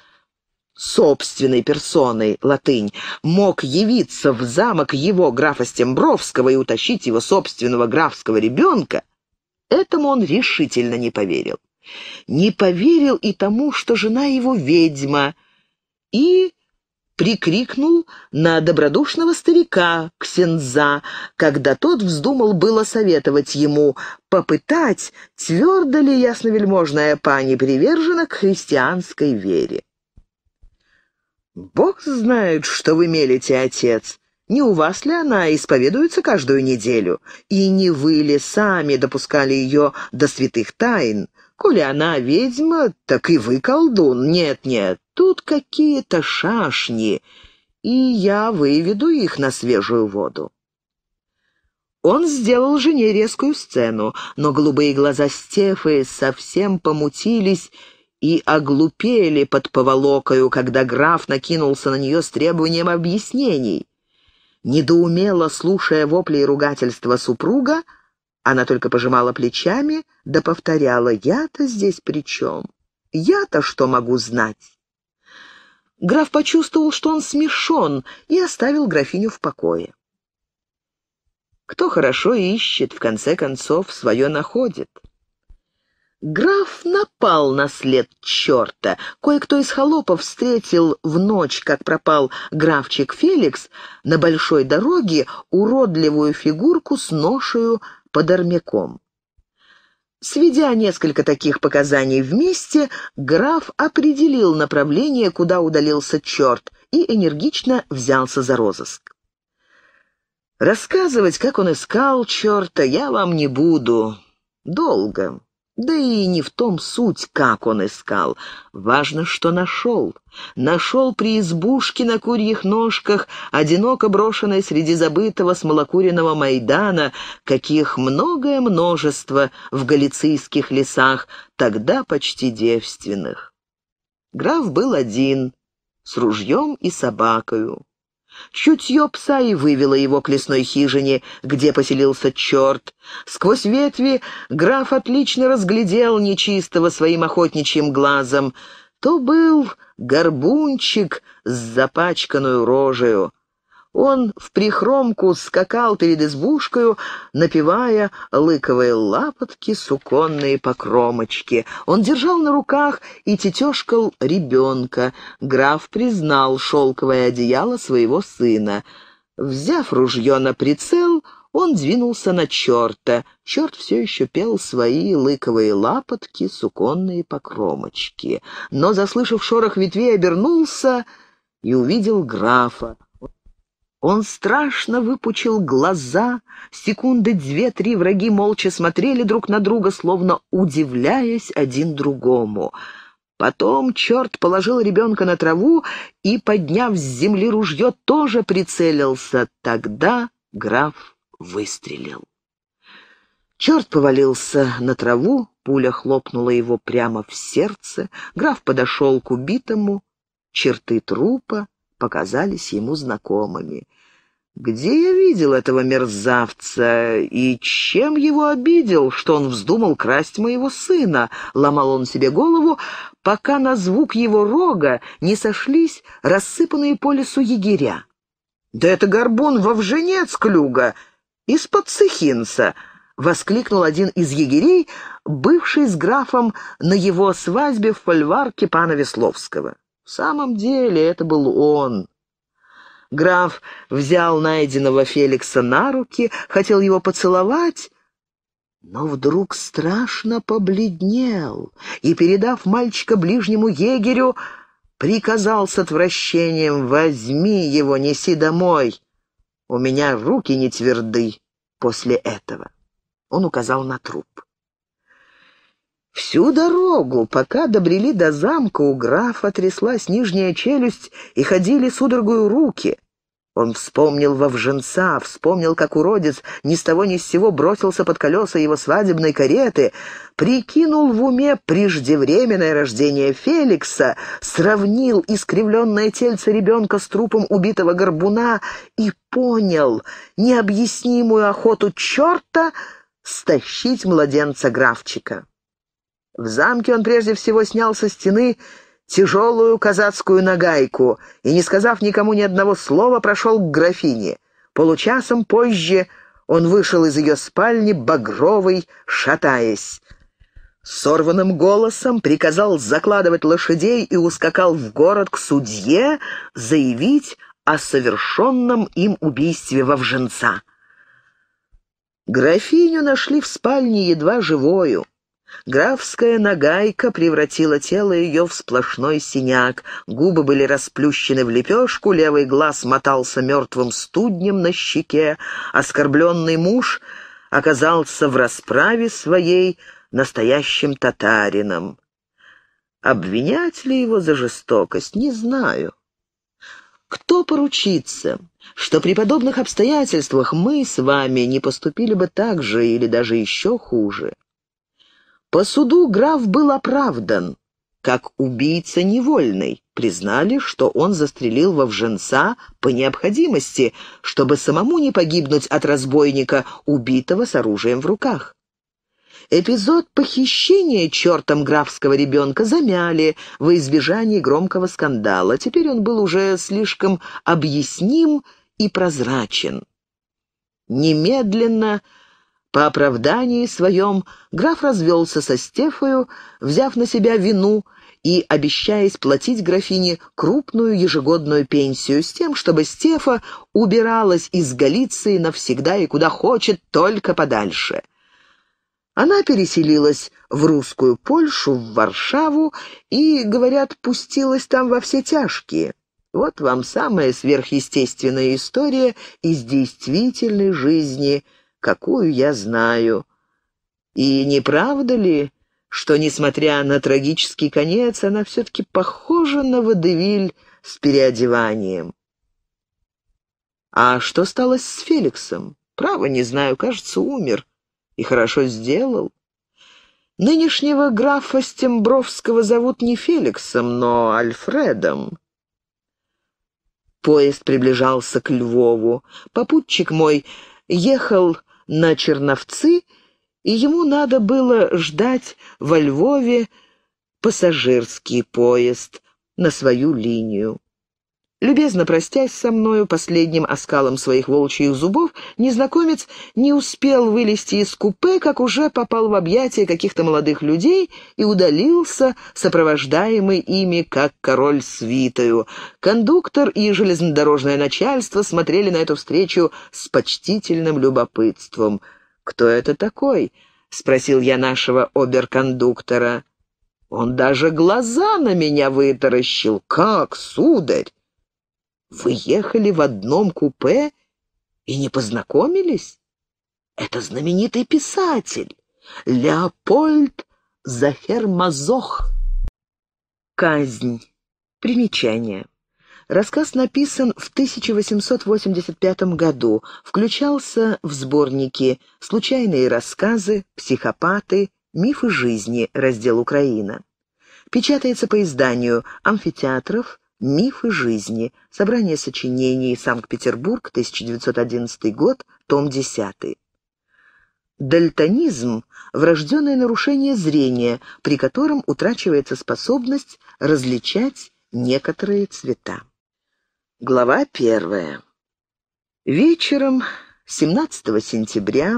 Speaker 1: собственной персоной, латынь, мог явиться в замок его графа Стембровского и утащить его собственного графского ребенка, этому он решительно не поверил. Не поверил и тому, что жена его ведьма, и прикрикнул на добродушного старика Ксенза, когда тот вздумал было советовать ему попытать, твердо ли ясновельможная пани привержена к христианской вере. «Бог знает, что вы мелите, отец. Не у вас ли она исповедуется каждую неделю? И не вы ли сами допускали ее до святых тайн? Коли она ведьма, так и вы колдун. Нет-нет, Тут какие-то шашни, и я выведу их на свежую воду». Он сделал жене резкую сцену, но голубые глаза Стефы совсем помутились и оглупели под поволокою, когда граф накинулся на нее с требованием объяснений. Недоумело слушая вопли и ругательства супруга, она только пожимала плечами да повторяла «Я-то здесь при чем? Я-то что могу знать?» Граф почувствовал, что он смешон, и оставил графиню в покое. Кто хорошо ищет, в конце концов, свое находит. Граф напал на след черта. Кое-кто из холопов встретил в ночь, как пропал графчик Феликс, на большой дороге уродливую фигурку с ношею под армяком. Сведя несколько таких показаний вместе, граф определил направление, куда удалился черт, и энергично взялся за розыск. Рассказывать, как он искал черта, я вам не буду. Долго. Да и не в том суть, как он искал. Важно, что нашел. Нашел при избушке на курьих ножках, одиноко брошенной среди забытого смолокуренного майдана, каких многое множество в галицийских лесах, тогда почти девственных. Граф был один, с ружьем и собакою. Чутье пса и вывело его к лесной хижине, где поселился черт. Сквозь ветви граф отлично разглядел нечистого своим охотничьим глазом. То был горбунчик с запачканную рожею он в прихромку скакал перед избушкою, напевая лыковые лапотки, суконные покромочки. Он держал на руках и тетешкал ребенка. Граф признал шелковое одеяло своего сына. Взяв ружье на прицел, он двинулся на черта. Черт все еще пел свои лыковые лапотки, суконные покромочки. Но, заслышав шорох ветвей, обернулся и увидел графа. Он страшно выпучил глаза. Секунды две-три враги молча смотрели друг на друга, словно удивляясь один другому. Потом черт положил ребенка на траву и, подняв с земли ружье, тоже прицелился. Тогда граф выстрелил. Черт повалился на траву, пуля хлопнула его прямо в сердце. Граф подошел к убитому, черты трупа показались ему знакомыми. Где я видел этого мерзавца и чем его обидел, что он вздумал красть моего сына? Ломал он себе голову, пока на звук его рога не сошлись рассыпанные по лесу егеря. «Да это горбун вовженец клюга! Из-под цехинца!» — воскликнул один из егерей, бывший с графом на его свадьбе в фольварке пана Весловского. В самом деле это был он. Граф взял найденного Феликса на руки, хотел его поцеловать, но вдруг страшно побледнел и, передав мальчика ближнему егерю, приказал с отвращением «Возьми его, неси домой! У меня руки не тверды!» После этого он указал на труп. Всю дорогу, пока добрели до замка, у графа тряслась нижняя челюсть и ходили судорогою руки. Он вспомнил вовженца, вспомнил, как уродец ни с того ни с сего бросился под колеса его свадебной кареты, прикинул в уме преждевременное рождение Феликса, сравнил искривленное тельце ребенка с трупом убитого горбуна и понял необъяснимую охоту черта стащить младенца графчика. В замке он прежде всего снял со стены тяжелую казацкую нагайку и, не сказав никому ни одного слова, прошел к графине. Получасом позже он вышел из ее спальни, багровый, шатаясь. Сорванным голосом приказал закладывать лошадей и ускакал в город к судье заявить о совершенном им убийстве Вовженца. Графиню нашли в спальне едва живою. Графская нагайка превратила тело ее в сплошной синяк, губы были расплющены в лепешку, левый глаз мотался мертвым студнем на щеке, оскорбленный муж оказался в расправе своей настоящим татарином. Обвинять ли его за жестокость, не знаю. Кто поручится, что при подобных обстоятельствах мы с вами не поступили бы так же или даже еще хуже? По суду граф был оправдан, как убийца невольный. Признали, что он застрелил Вовженца по необходимости, чтобы самому не погибнуть от разбойника, убитого с оружием в руках. Эпизод похищения чертом графского ребенка замяли во избежание громкого скандала. Теперь он был уже слишком объясним и прозрачен. Немедленно по оправдании своем граф развелся со Стефою, взяв на себя вину и обещаясь платить графине крупную ежегодную пенсию с тем, чтобы Стефа убиралась из Галиции навсегда и куда хочет, только подальше. Она переселилась в русскую Польшу, в Варшаву и, говорят, пустилась там во все тяжкие. Вот вам самая сверхъестественная история из действительной жизни – какую я знаю. И не правда ли, что, несмотря на трагический конец, она все-таки похожа на водевиль с переодеванием? А что стало с Феликсом? Право, не знаю, кажется, умер. И хорошо сделал. Нынешнего графа Стембровского зовут не Феликсом, но Альфредом. Поезд приближался к Львову. Попутчик мой ехал на Черновцы, и ему надо было ждать во Львове пассажирский поезд на свою линию. Любезно простясь со мною последним оскалом своих волчьих зубов, незнакомец не успел вылезти из купе, как уже попал в объятия каких-то молодых людей и удалился, сопровождаемый ими как король свитою. Кондуктор и железнодорожное начальство смотрели на эту встречу с почтительным любопытством. «Кто это такой?» — спросил я нашего оберкондуктора. Он даже глаза на меня вытаращил. «Как, сударь?» Вы ехали в одном купе и не познакомились? Это знаменитый писатель Леопольд Захермазох. Казнь. Примечание. Рассказ написан в 1885 году, включался в сборники «Случайные рассказы», «Психопаты», «Мифы жизни», раздел «Украина». Печатается по изданию «Амфитеатров», Мифы жизни. Собрание сочинений. Санкт-Петербург, 1911 год, том 10. Дальтонизм – врожденное нарушение зрения, при котором утрачивается способность различать некоторые цвета. Глава первая. Вечером 17 сентября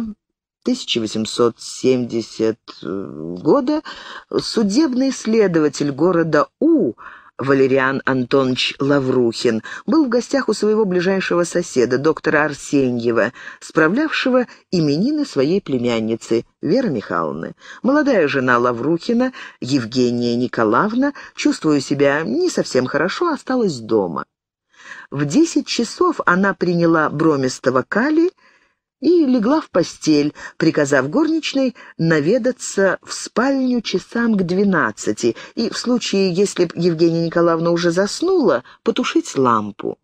Speaker 1: 1870 года судебный следователь города У – Валериан Антонович Лаврухин, был в гостях у своего ближайшего соседа, доктора Арсеньева, справлявшего именины своей племянницы Веры Михайловны. Молодая жена Лаврухина, Евгения Николаевна, чувствуя себя не совсем хорошо, осталась дома. В десять часов она приняла бромистого калия, и легла в постель, приказав горничной наведаться в спальню часам к двенадцати и, в случае, если б Евгения Николаевна уже заснула, потушить лампу.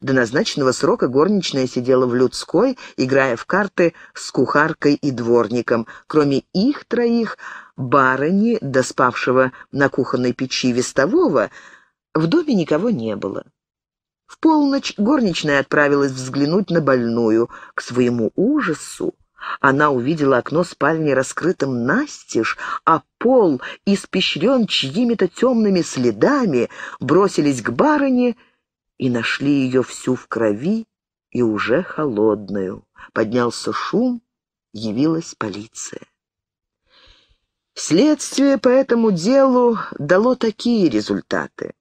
Speaker 1: До назначенного срока горничная сидела в людской, играя в карты с кухаркой и дворником. Кроме их троих, барыни, доспавшего на кухонной печи вестового, в доме никого не было. В полночь горничная отправилась взглянуть на больную. К своему ужасу она увидела окно спальни раскрытым настежь, а пол испещрен чьими-то темными следами, бросились к барыне и нашли ее всю в крови и уже холодную. Поднялся шум, явилась полиция. Следствие по этому делу дало такие результаты.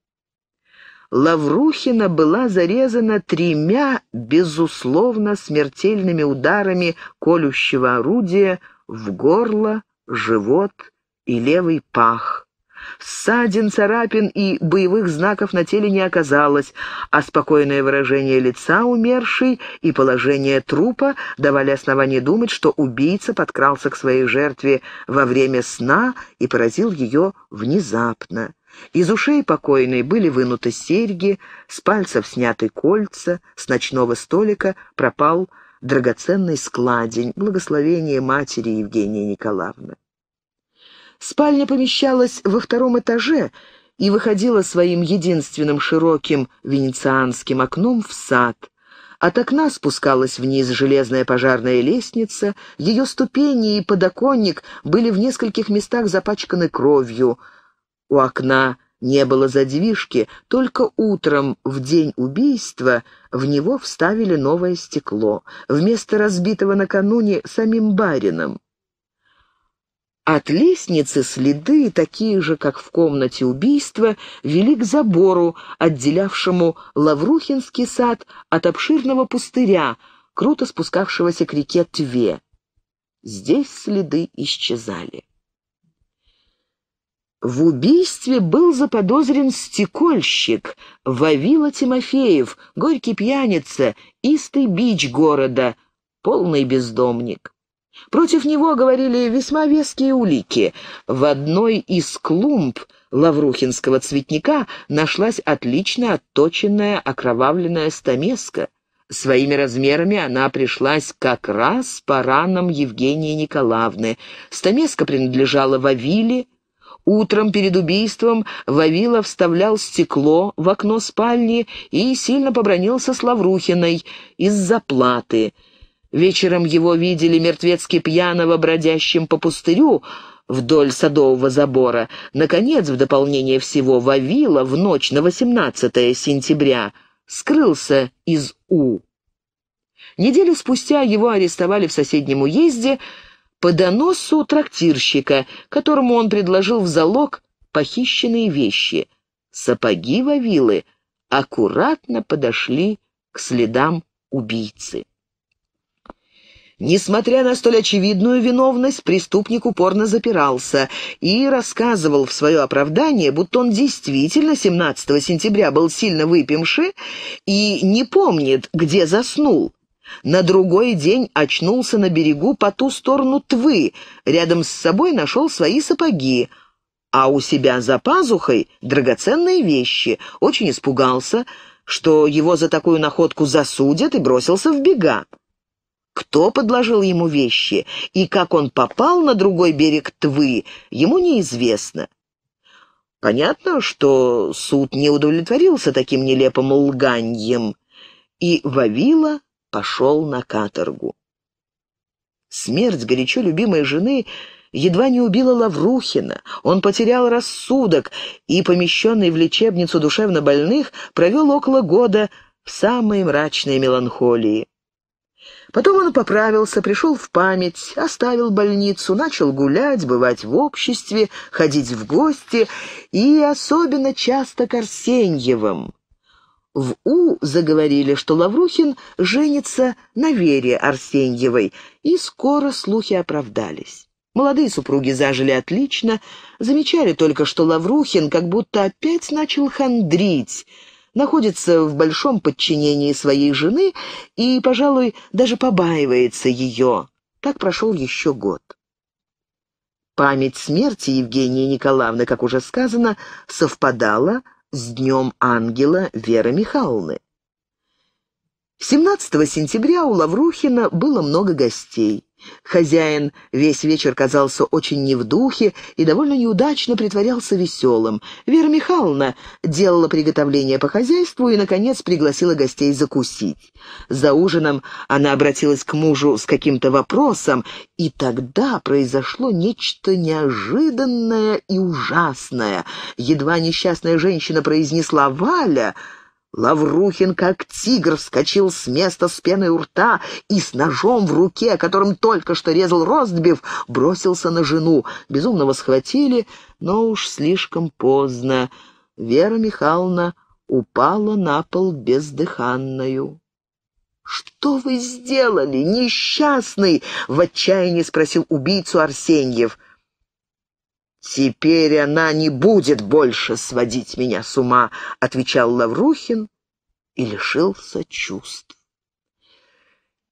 Speaker 1: Лаврухина была зарезана тремя, безусловно, смертельными ударами колющего орудия в горло, живот и левый пах. Ссадин, царапин и боевых знаков на теле не оказалось, а спокойное выражение лица умершей и положение трупа давали основание думать, что убийца подкрался к своей жертве во время сна и поразил ее внезапно. Из ушей покойной были вынуты серьги, с пальцев сняты кольца, с ночного столика пропал драгоценный складень, благословение матери Евгении Николаевны. Спальня помещалась во втором этаже и выходила своим единственным широким венецианским окном в сад. От окна спускалась вниз железная пожарная лестница, ее ступени и подоконник были в нескольких местах запачканы кровью — у окна не было задвижки, только утром, в день убийства, в него вставили новое стекло, вместо разбитого накануне самим барином. От лестницы следы, такие же, как в комнате убийства, вели к забору, отделявшему Лаврухинский сад от обширного пустыря, круто спускавшегося к реке Тве. Здесь следы исчезали. В убийстве был заподозрен стекольщик Вавила Тимофеев, горький пьяница, истый бич города, полный бездомник. Против него говорили весьма веские улики. В одной из клумб лаврухинского цветника нашлась отлично отточенная окровавленная стамеска. Своими размерами она пришлась как раз по ранам Евгении Николаевны. Стамеска принадлежала Вавиле, Утром перед убийством Вавила вставлял стекло в окно спальни и сильно побронился с Лаврухиной из-за платы. Вечером его видели мертвецки пьяного, бродящим по пустырю, вдоль садового забора. Наконец, в дополнение всего, Вавила в ночь на 18 сентября скрылся из У. Неделю спустя его арестовали в соседнем уезде, по доносу трактирщика, которому он предложил в залог похищенные вещи. Сапоги Вавилы аккуратно подошли к следам убийцы. Несмотря на столь очевидную виновность, преступник упорно запирался и рассказывал в свое оправдание, будто он действительно 17 сентября был сильно выпивший и не помнит, где заснул. На другой день очнулся на берегу по ту сторону Твы, рядом с собой нашел свои сапоги, а у себя за пазухой драгоценные вещи. Очень испугался, что его за такую находку засудят, и бросился в бега. Кто подложил ему вещи и как он попал на другой берег Твы, ему неизвестно. Понятно, что суд не удовлетворился таким нелепым лганьем, и Вавила пошел на каторгу. Смерть горячо любимой жены едва не убила Лаврухина. Он потерял рассудок и, помещенный в лечебницу душевнобольных, провел около года в самой мрачной меланхолии. Потом он поправился, пришел в память, оставил больницу, начал гулять, бывать в обществе, ходить в гости и особенно часто к Арсеньевым. В У заговорили, что Лаврухин женится на Вере Арсеньевой, и скоро слухи оправдались. Молодые супруги зажили отлично, замечали только, что Лаврухин как будто опять начал хандрить, находится в большом подчинении своей жены и, пожалуй, даже побаивается ее. Так прошел еще год. Память смерти Евгении Николаевны, как уже сказано, совпадала с Днем Ангела Веры Михайловны. 17 сентября у Лаврухина было много гостей. Хозяин весь вечер казался очень не в духе и довольно неудачно притворялся веселым. Вера Михайловна делала приготовление по хозяйству и, наконец, пригласила гостей закусить. За ужином она обратилась к мужу с каким-то вопросом, и тогда произошло нечто неожиданное и ужасное. Едва несчастная женщина произнесла «Валя», Лаврухин, как тигр, вскочил с места с пеной у рта и с ножом в руке, которым только что резал Ростбиф, бросился на жену. Безумного схватили, но уж слишком поздно. Вера Михайловна упала на пол бездыханную. «Что вы сделали, несчастный?» — в отчаянии спросил убийцу Арсеньев. — «Теперь она не будет больше сводить меня с ума», — отвечал Лаврухин и лишился чувств.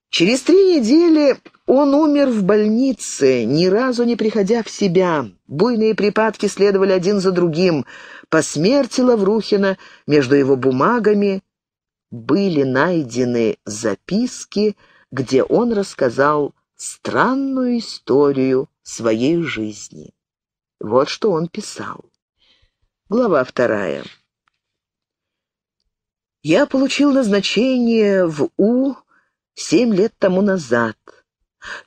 Speaker 1: Через три недели он умер в больнице, ни разу не приходя в себя. Буйные припадки следовали один за другим. По смерти Лаврухина между его бумагами были найдены записки, где он рассказал странную историю своей жизни. Вот что он писал. Глава вторая. Я получил назначение в У семь лет тому назад.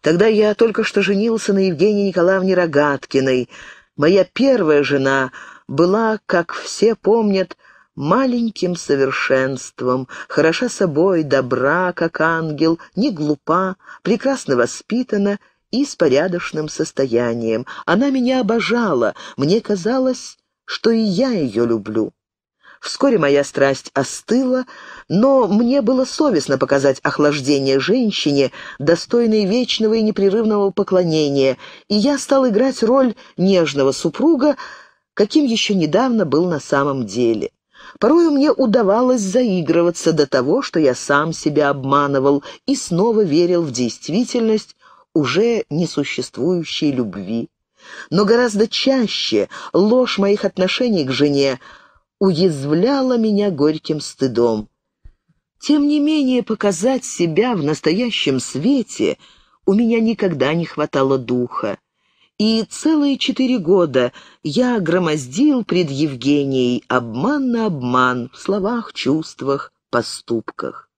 Speaker 1: Тогда я только что женился на Евгении Николаевне Рогаткиной. Моя первая жена была, как все помнят, маленьким совершенством, хороша собой, добра, как ангел, не глупа, прекрасно воспитана — и с порядочным состоянием. Она меня обожала, мне казалось, что и я ее люблю. Вскоре моя страсть остыла, но мне было совестно показать охлаждение женщине, достойной вечного и непрерывного поклонения, и я стал играть роль нежного супруга, каким еще недавно был на самом деле. Порою мне удавалось заигрываться до того, что я сам себя обманывал и снова верил в действительность, уже несуществующей любви. Но гораздо чаще ложь моих отношений к жене уязвляла меня горьким стыдом. Тем не менее, показать себя в настоящем свете у меня никогда не хватало духа. И целые четыре года я громоздил пред Евгенией обман на обман в словах, чувствах, поступках.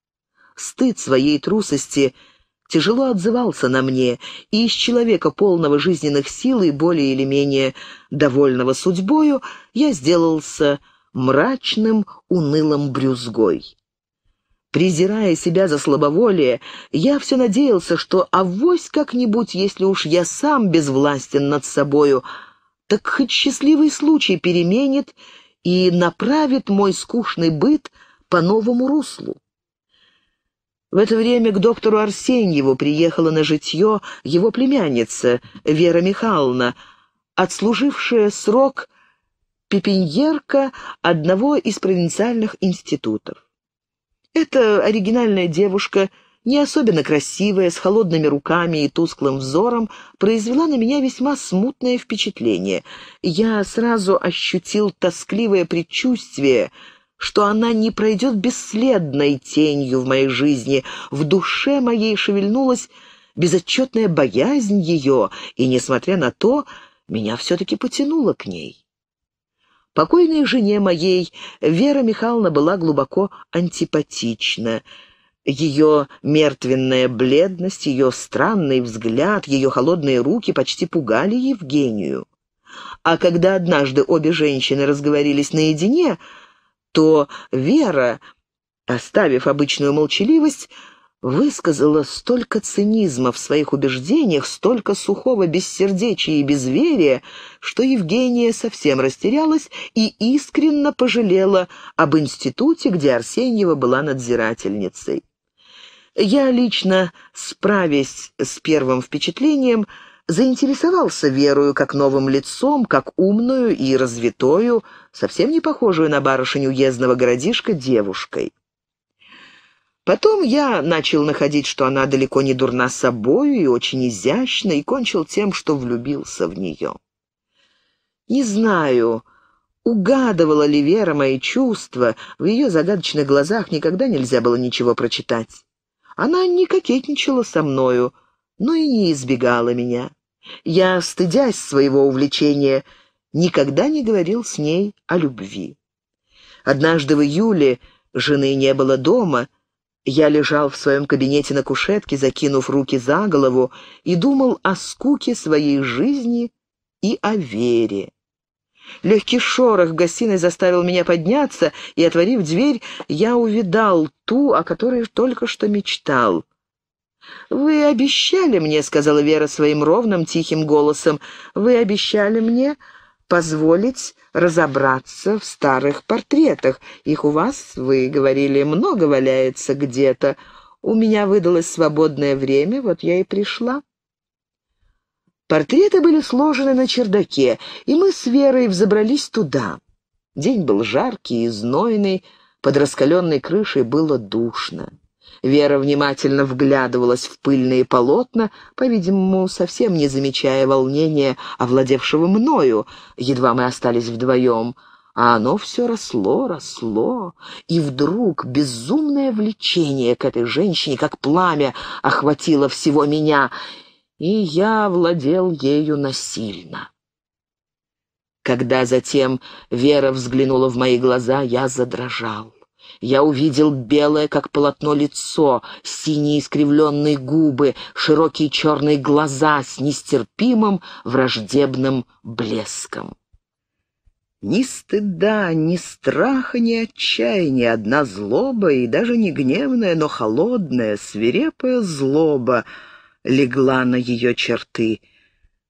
Speaker 1: Стыд своей трусости — тяжело отзывался на мне, и из человека, полного жизненных сил и более или менее довольного судьбою, я сделался мрачным, унылым брюзгой. Презирая себя за слабоволие, я все надеялся, что авось как-нибудь, если уж я сам безвластен над собою, так хоть счастливый случай переменит и направит мой скучный быт по новому руслу. В это время к доктору Арсеньеву приехала на житье его племянница Вера Михайловна, отслужившая срок пепеньерка одного из провинциальных институтов. Эта оригинальная девушка, не особенно красивая, с холодными руками и тусклым взором, произвела на меня весьма смутное впечатление. Я сразу ощутил тоскливое предчувствие — что она не пройдет бесследной тенью в моей жизни. В душе моей шевельнулась безотчетная боязнь ее, и, несмотря на то, меня все-таки потянуло к ней. Покойной жене моей Вера Михайловна была глубоко антипатична. Ее мертвенная бледность, ее странный взгляд, ее холодные руки почти пугали Евгению. А когда однажды обе женщины разговорились наедине, то Вера, оставив обычную молчаливость, высказала столько цинизма в своих убеждениях, столько сухого бессердечия и безверия, что Евгения совсем растерялась и искренне пожалела об институте, где Арсеньева была надзирательницей. Я лично, справясь с первым впечатлением, заинтересовался Верою как новым лицом, как умную и развитую, совсем не похожую на барышень уездного городишка девушкой. Потом я начал находить, что она далеко не дурна собою и очень изящна, и кончил тем, что влюбился в нее. Не знаю, угадывала ли Вера мои чувства, в ее загадочных глазах никогда нельзя было ничего прочитать. Она не кокетничала со мною, но и не избегала меня. Я, стыдясь своего увлечения, никогда не говорил с ней о любви. Однажды в июле жены не было дома, я лежал в своем кабинете на кушетке, закинув руки за голову, и думал о скуке своей жизни и о вере. Легкий шорох в гостиной заставил меня подняться, и, отворив дверь, я увидал ту, о которой только что мечтал — «Вы обещали мне», — сказала Вера своим ровным, тихим голосом, — «вы обещали мне позволить разобраться в старых портретах. Их у вас, вы говорили, много валяется где-то. У меня выдалось свободное время, вот я и пришла». Портреты были сложены на чердаке, и мы с Верой взобрались туда. День был жаркий и знойный, под раскаленной крышей было душно. Вера внимательно вглядывалась в пыльные полотна, по-видимому, совсем не замечая волнения, овладевшего мною, едва мы остались вдвоем. А оно все росло, росло, и вдруг безумное влечение к этой женщине, как пламя, охватило всего меня, и я владел ею насильно. Когда затем Вера взглянула в мои глаза, я задрожал. Я увидел белое, как полотно, лицо, синие искривленные губы, широкие черные глаза с нестерпимым враждебным блеском. Ни стыда, ни страха, ни отчаяния, одна злоба, и даже не гневная, но холодная, свирепая злоба легла на ее черты.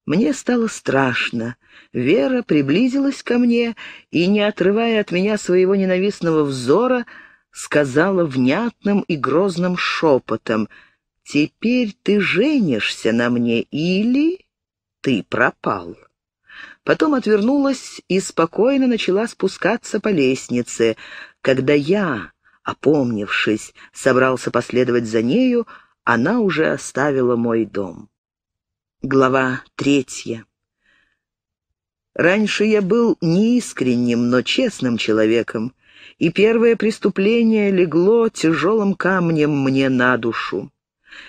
Speaker 1: Мне стало страшно. Вера приблизилась ко мне и, не отрывая от меня своего ненавистного взора, сказала внятным и грозным шепотом «Теперь ты женишься на мне или ты пропал». Потом отвернулась и спокойно начала спускаться по лестнице. Когда я, опомнившись, собрался последовать за нею, она уже оставила мой дом. Глава третья. Раньше я был неискренним, но честным человеком, и первое преступление легло тяжелым камнем мне на душу.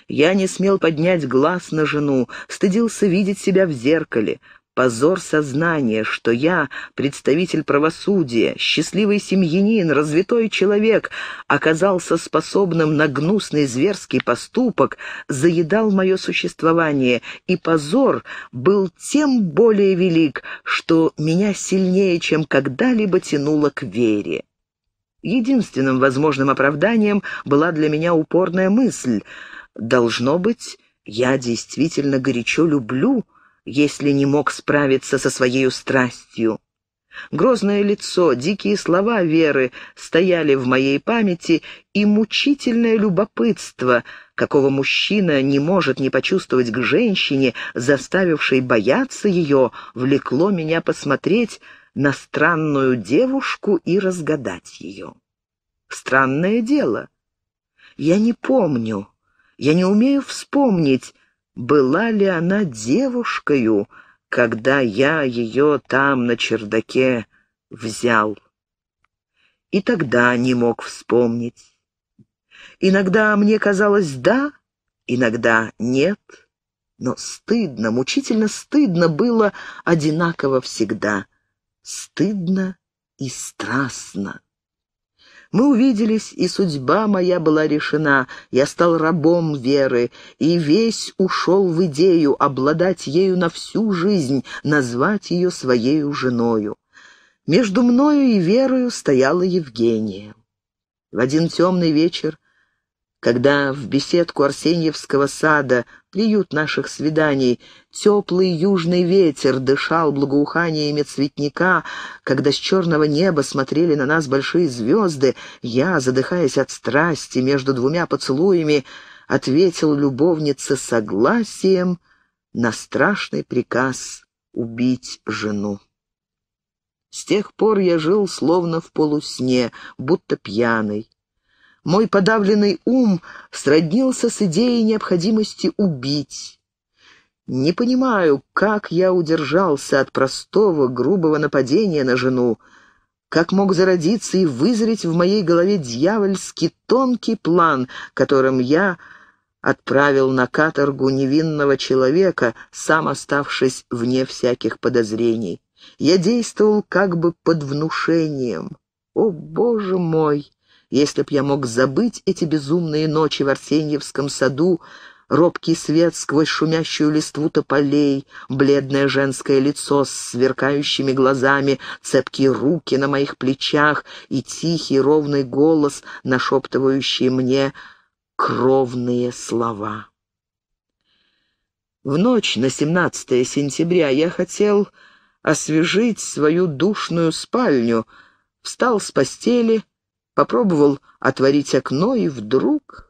Speaker 1: Я не смел поднять глаз на жену, стыдился видеть себя в зеркале, позор сознания, что я, представитель правосудия, счастливый семьянин, развитой человек, оказался способным на гнусный зверский поступок, заедал мое существование, и позор был тем более велик, что меня сильнее, чем когда-либо тянуло к вере. Единственным возможным оправданием была для меня упорная мысль «Должно быть, я действительно горячо люблю», если не мог справиться со своей страстью. Грозное лицо, дикие слова Веры стояли в моей памяти, и мучительное любопытство, какого мужчина не может не почувствовать к женщине, заставившей бояться ее, влекло меня посмотреть на странную девушку и разгадать ее. Странное дело. Я не помню, я не умею вспомнить, была ли она девушкою, когда я ее там на чердаке взял. И тогда не мог вспомнить. Иногда мне казалось «да», иногда «нет». Но стыдно, мучительно стыдно было одинаково всегда. Стыдно и страстно. Мы увиделись, и судьба моя была решена. Я стал рабом веры, и весь ушел в идею обладать ею на всю жизнь, назвать ее своею женою. Между мною и верою стояла Евгения. В один темный вечер когда в беседку Арсеньевского сада, приют наших свиданий, теплый южный ветер дышал благоуханиями цветника, когда с черного неба смотрели на нас большие звезды, я, задыхаясь от страсти между двумя поцелуями, ответил любовнице согласием на страшный приказ убить жену. С тех пор я жил словно в полусне, будто пьяный. Мой подавленный ум сроднился с идеей необходимости убить. Не понимаю, как я удержался от простого, грубого нападения на жену, как мог зародиться и вызреть в моей голове дьявольский тонкий план, которым я отправил на каторгу невинного человека, сам оставшись вне всяких подозрений. Я действовал как бы под внушением. О, Боже мой! Если б я мог забыть эти безумные ночи в Арсеньевском саду, робкий свет сквозь шумящую листву тополей, бледное женское лицо с сверкающими глазами, цепкие руки на моих плечах и тихий ровный голос, нашептывающий мне кровные слова. В ночь на 17 сентября я хотел освежить свою душную спальню, встал с постели — попробовал отворить окно, и вдруг...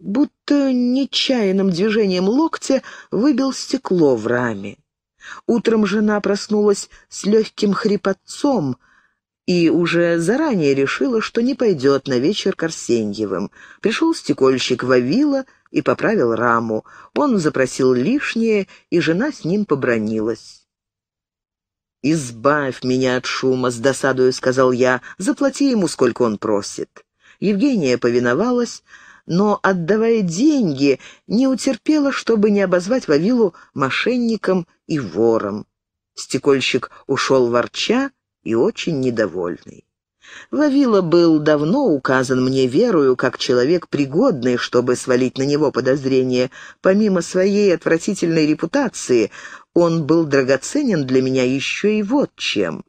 Speaker 1: Будто нечаянным движением локтя выбил стекло в раме. Утром жена проснулась с легким хрипотцом и уже заранее решила, что не пойдет на вечер к Арсеньевым. Пришел стекольщик Вавила и поправил раму. Он запросил лишнее, и жена с ним побронилась. «Избавь меня от шума», — с досадою сказал я, — «заплати ему, сколько он просит». Евгения повиновалась, но, отдавая деньги, не утерпела, чтобы не обозвать Вавилу мошенником и вором. Стекольщик ушел ворча и очень недовольный. Вавила был давно указан мне верою, как человек пригодный, чтобы свалить на него подозрение. Помимо своей отвратительной репутации, он был драгоценен для меня еще и вот чем.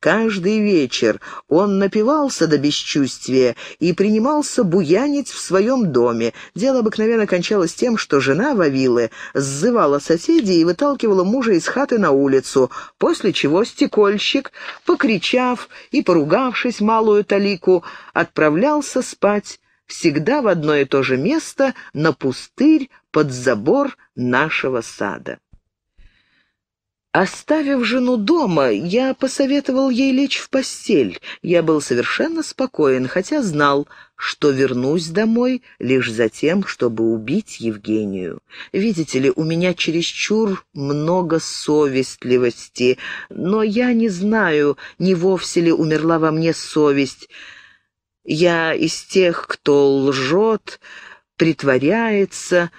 Speaker 1: Каждый вечер он напивался до бесчувствия и принимался буянить в своем доме. Дело обыкновенно кончалось тем, что жена Вавилы сзывала соседей и выталкивала мужа из хаты на улицу, после чего стекольщик, покричав и поругавшись малую талику, отправлялся спать всегда в одно и то же место на пустырь под забор нашего сада. Оставив жену дома, я посоветовал ей лечь в постель. Я был совершенно спокоен, хотя знал, что вернусь домой лишь за тем, чтобы убить Евгению. Видите ли, у меня чересчур много совестливости, но я не знаю, не вовсе ли умерла во мне совесть. Я из тех, кто лжет, притворяется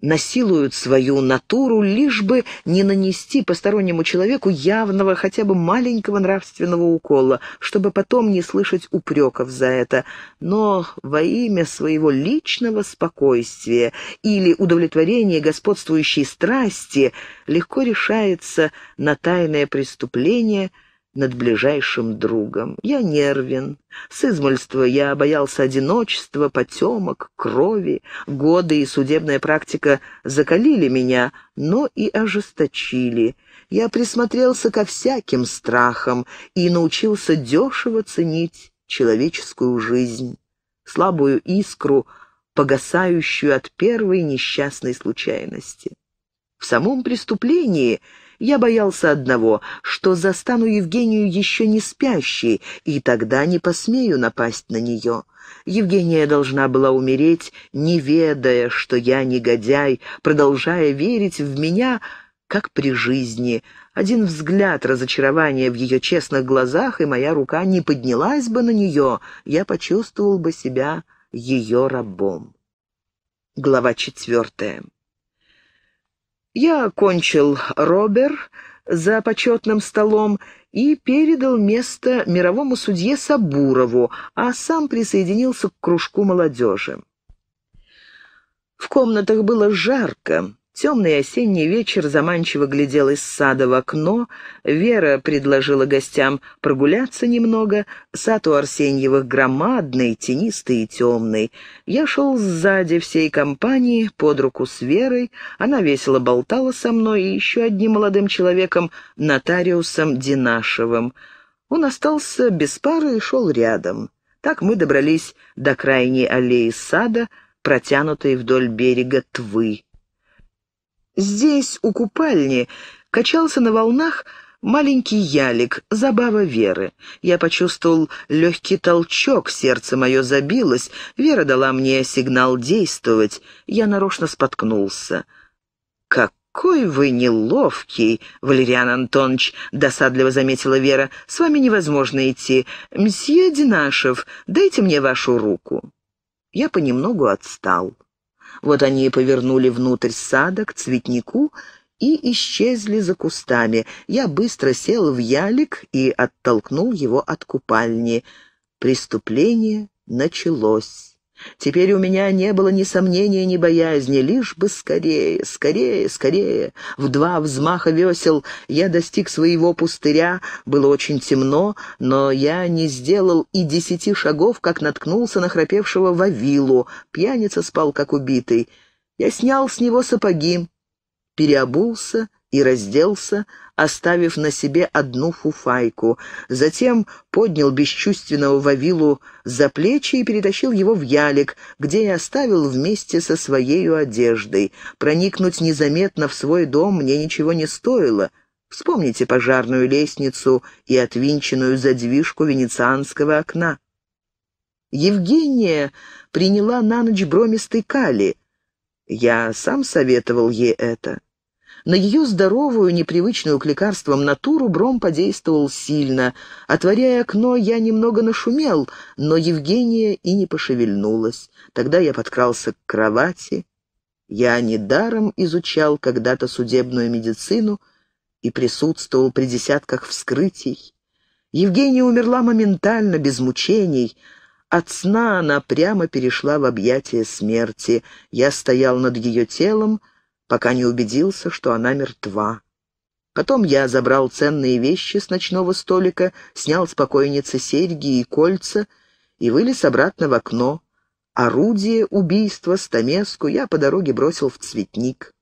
Speaker 1: насилуют свою натуру, лишь бы не нанести постороннему человеку явного, хотя бы маленького нравственного укола, чтобы потом не слышать упреков за это, но во имя своего личного спокойствия или удовлетворения господствующей страсти легко решается на тайное преступление – над ближайшим другом. Я нервен. С измольства я боялся одиночества, потемок, крови. Годы и судебная практика закалили меня, но и ожесточили. Я присмотрелся ко всяким страхам и научился дешево ценить человеческую жизнь, слабую искру, погасающую от первой несчастной случайности. В самом преступлении — я боялся одного, что застану Евгению еще не спящей, и тогда не посмею напасть на нее. Евгения должна была умереть, не ведая, что я негодяй, продолжая верить в меня, как при жизни. Один взгляд разочарования в ее честных глазах, и моя рука не поднялась бы на нее, я почувствовал бы себя ее рабом. Глава четвертая. Я окончил Робер за почетным столом и передал место мировому судье Сабурову, а сам присоединился к кружку молодежи. В комнатах было жарко, Темный осенний вечер заманчиво глядел из сада в окно. Вера предложила гостям прогуляться немного. Сад у Арсеньевых громадный, тенистый и темный. Я шел сзади всей компании, под руку с Верой. Она весело болтала со мной и еще одним молодым человеком, нотариусом Динашевым. Он остался без пары и шел рядом. Так мы добрались до крайней аллеи сада, протянутой вдоль берега Твы. Здесь, у купальни, качался на волнах маленький ялик, забава Веры. Я почувствовал легкий толчок, сердце мое забилось, Вера дала мне сигнал действовать. Я нарочно споткнулся. «Какой вы неловкий, Валериан Антонович!» — досадливо заметила Вера. «С вами невозможно идти. Мсье Динашев, дайте мне вашу руку». Я понемногу отстал. Вот они и повернули внутрь сада, к цветнику, и исчезли за кустами. Я быстро сел в ялик и оттолкнул его от купальни. Преступление началось. Теперь у меня не было ни сомнения, ни боязни, лишь бы скорее, скорее, скорее. В два взмаха весел я достиг своего пустыря, было очень темно, но я не сделал и десяти шагов, как наткнулся на храпевшего Вавилу. Пьяница спал, как убитый. Я снял с него сапоги, переобулся и разделся, оставив на себе одну фуфайку. Затем поднял бесчувственного Вавилу за плечи и перетащил его в ялик, где и оставил вместе со своей одеждой. Проникнуть незаметно в свой дом мне ничего не стоило. Вспомните пожарную лестницу и отвинченную задвижку венецианского окна. Евгения приняла на ночь бромистый калий. Я сам советовал ей это. На ее здоровую, непривычную к лекарствам натуру Бром подействовал сильно. Отворяя окно, я немного нашумел, но Евгения и не пошевельнулась. Тогда я подкрался к кровати. Я недаром изучал когда-то судебную медицину и присутствовал при десятках вскрытий. Евгения умерла моментально, без мучений. От сна она прямо перешла в объятия смерти. Я стоял над ее телом, пока не убедился, что она мертва. Потом я забрал ценные вещи с ночного столика, снял с покойницы серьги и кольца и вылез обратно в окно. Орудие убийства, стамеску я по дороге бросил в цветник.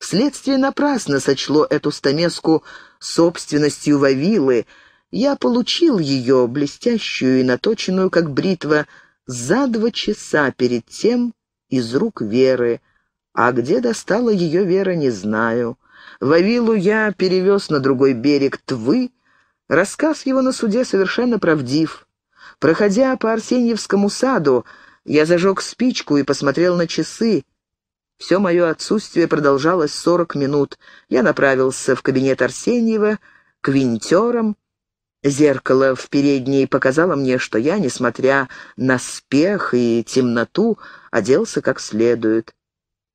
Speaker 1: Следствие напрасно сочло эту стамеску собственностью Вавилы. Я получил ее, блестящую и наточенную, как бритва, за два часа перед тем из рук Веры — а где достала ее Вера, не знаю. Вавилу я перевез на другой берег Твы. Рассказ его на суде совершенно правдив. Проходя по Арсеньевскому саду, я зажег спичку и посмотрел на часы. Все мое отсутствие продолжалось сорок минут. Я направился в кабинет Арсеньева, к винтерам. Зеркало в передней показало мне, что я, несмотря на спех и темноту, оделся как следует.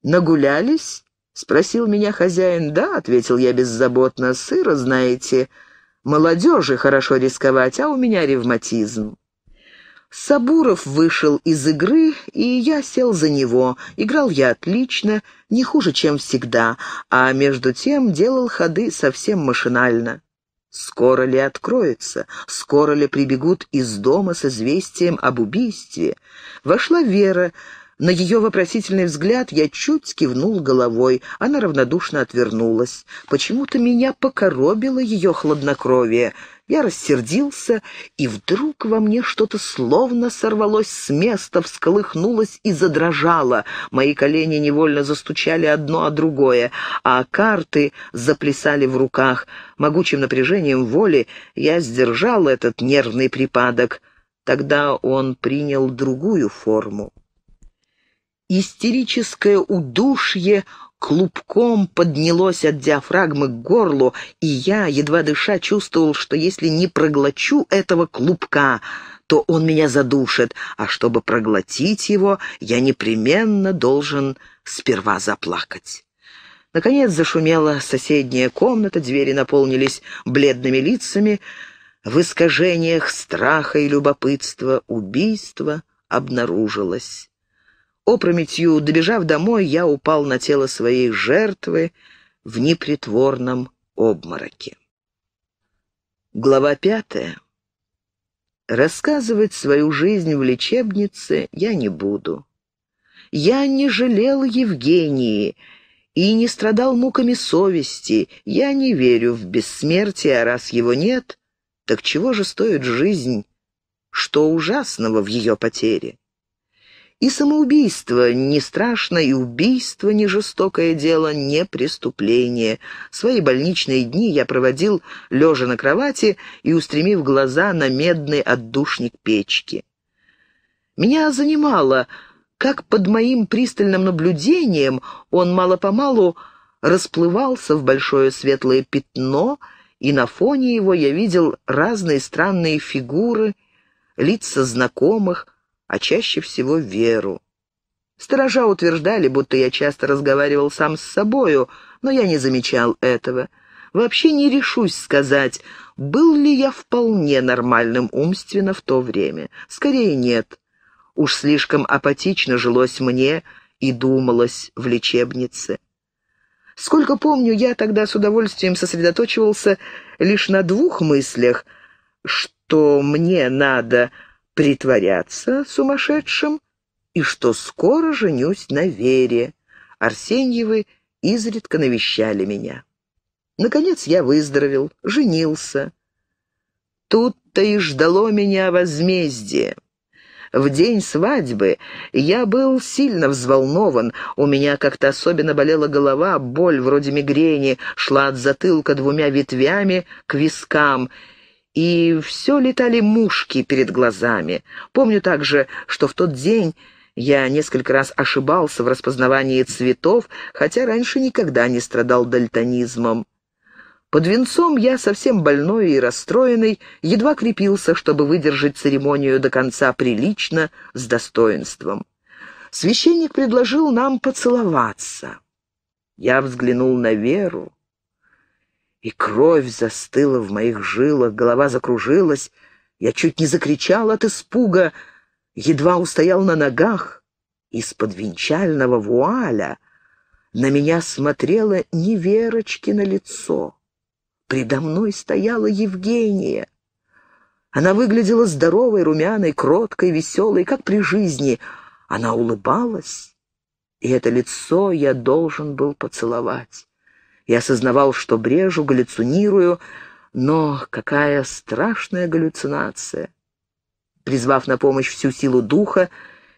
Speaker 1: «Нагулялись?» — спросил меня хозяин. «Да», — ответил я беззаботно, — «сыро, знаете. Молодежи хорошо рисковать, а у меня ревматизм». Сабуров вышел из игры, и я сел за него. Играл я отлично, не хуже, чем всегда, а между тем делал ходы совсем машинально. Скоро ли откроется? Скоро ли прибегут из дома с известием об убийстве? Вошла Вера, на ее вопросительный взгляд я чуть кивнул головой. Она равнодушно отвернулась. Почему-то меня покоробило ее хладнокровие. Я рассердился, и вдруг во мне что-то словно сорвалось с места, всколыхнулось и задрожало. Мои колени невольно застучали одно о другое, а карты заплясали в руках. Могучим напряжением воли я сдержал этот нервный припадок. Тогда он принял другую форму. Истерическое удушье клубком поднялось от диафрагмы к горлу, и я, едва дыша, чувствовал, что если не проглочу этого клубка, то он меня задушит, а чтобы проглотить его, я непременно должен сперва заплакать. Наконец зашумела соседняя комната, двери наполнились бледными лицами, в искажениях страха и любопытства убийство обнаружилось. Опрометью, добежав домой, я упал на тело своей жертвы в непритворном обмороке. Глава пятая. Рассказывать свою жизнь в лечебнице я не буду. Я не жалел Евгении и не страдал муками совести. Я не верю в бессмертие, а раз его нет, так чего же стоит жизнь? Что ужасного в ее потере? И самоубийство не страшно, и убийство не жестокое дело, не преступление. Свои больничные дни я проводил, лежа на кровати и устремив глаза на медный отдушник печки. Меня занимало, как под моим пристальным наблюдением он мало-помалу расплывался в большое светлое пятно, и на фоне его я видел разные странные фигуры, лица знакомых, а чаще всего веру. Сторожа утверждали, будто я часто разговаривал сам с собою, но я не замечал этого. Вообще не решусь сказать, был ли я вполне нормальным умственно в то время. Скорее, нет. Уж слишком апатично жилось мне и думалось в лечебнице. Сколько помню, я тогда с удовольствием сосредоточивался лишь на двух мыслях, что мне надо притворяться сумасшедшим и что скоро женюсь на Вере. Арсеньевы изредка навещали меня. Наконец я выздоровел, женился. Тут-то и ждало меня возмездие. В день свадьбы я был сильно взволнован, у меня как-то особенно болела голова, боль вроде мигрени, шла от затылка двумя ветвями к вискам — и все летали мушки перед глазами. Помню также, что в тот день я несколько раз ошибался в распознавании цветов, хотя раньше никогда не страдал дальтонизмом. Под венцом я, совсем больной и расстроенный, едва крепился, чтобы выдержать церемонию до конца прилично, с достоинством. Священник предложил нам поцеловаться. Я взглянул на Веру и кровь застыла в моих жилах, голова закружилась. Я чуть не закричал от испуга, едва устоял на ногах. Из-под венчального вуаля на меня смотрела не Верочки лицо. Предо мной стояла Евгения. Она выглядела здоровой, румяной, кроткой, веселой, как при жизни. Она улыбалась, и это лицо я должен был поцеловать и осознавал, что брежу, галлюцинирую, но какая страшная галлюцинация! Призвав на помощь всю силу духа,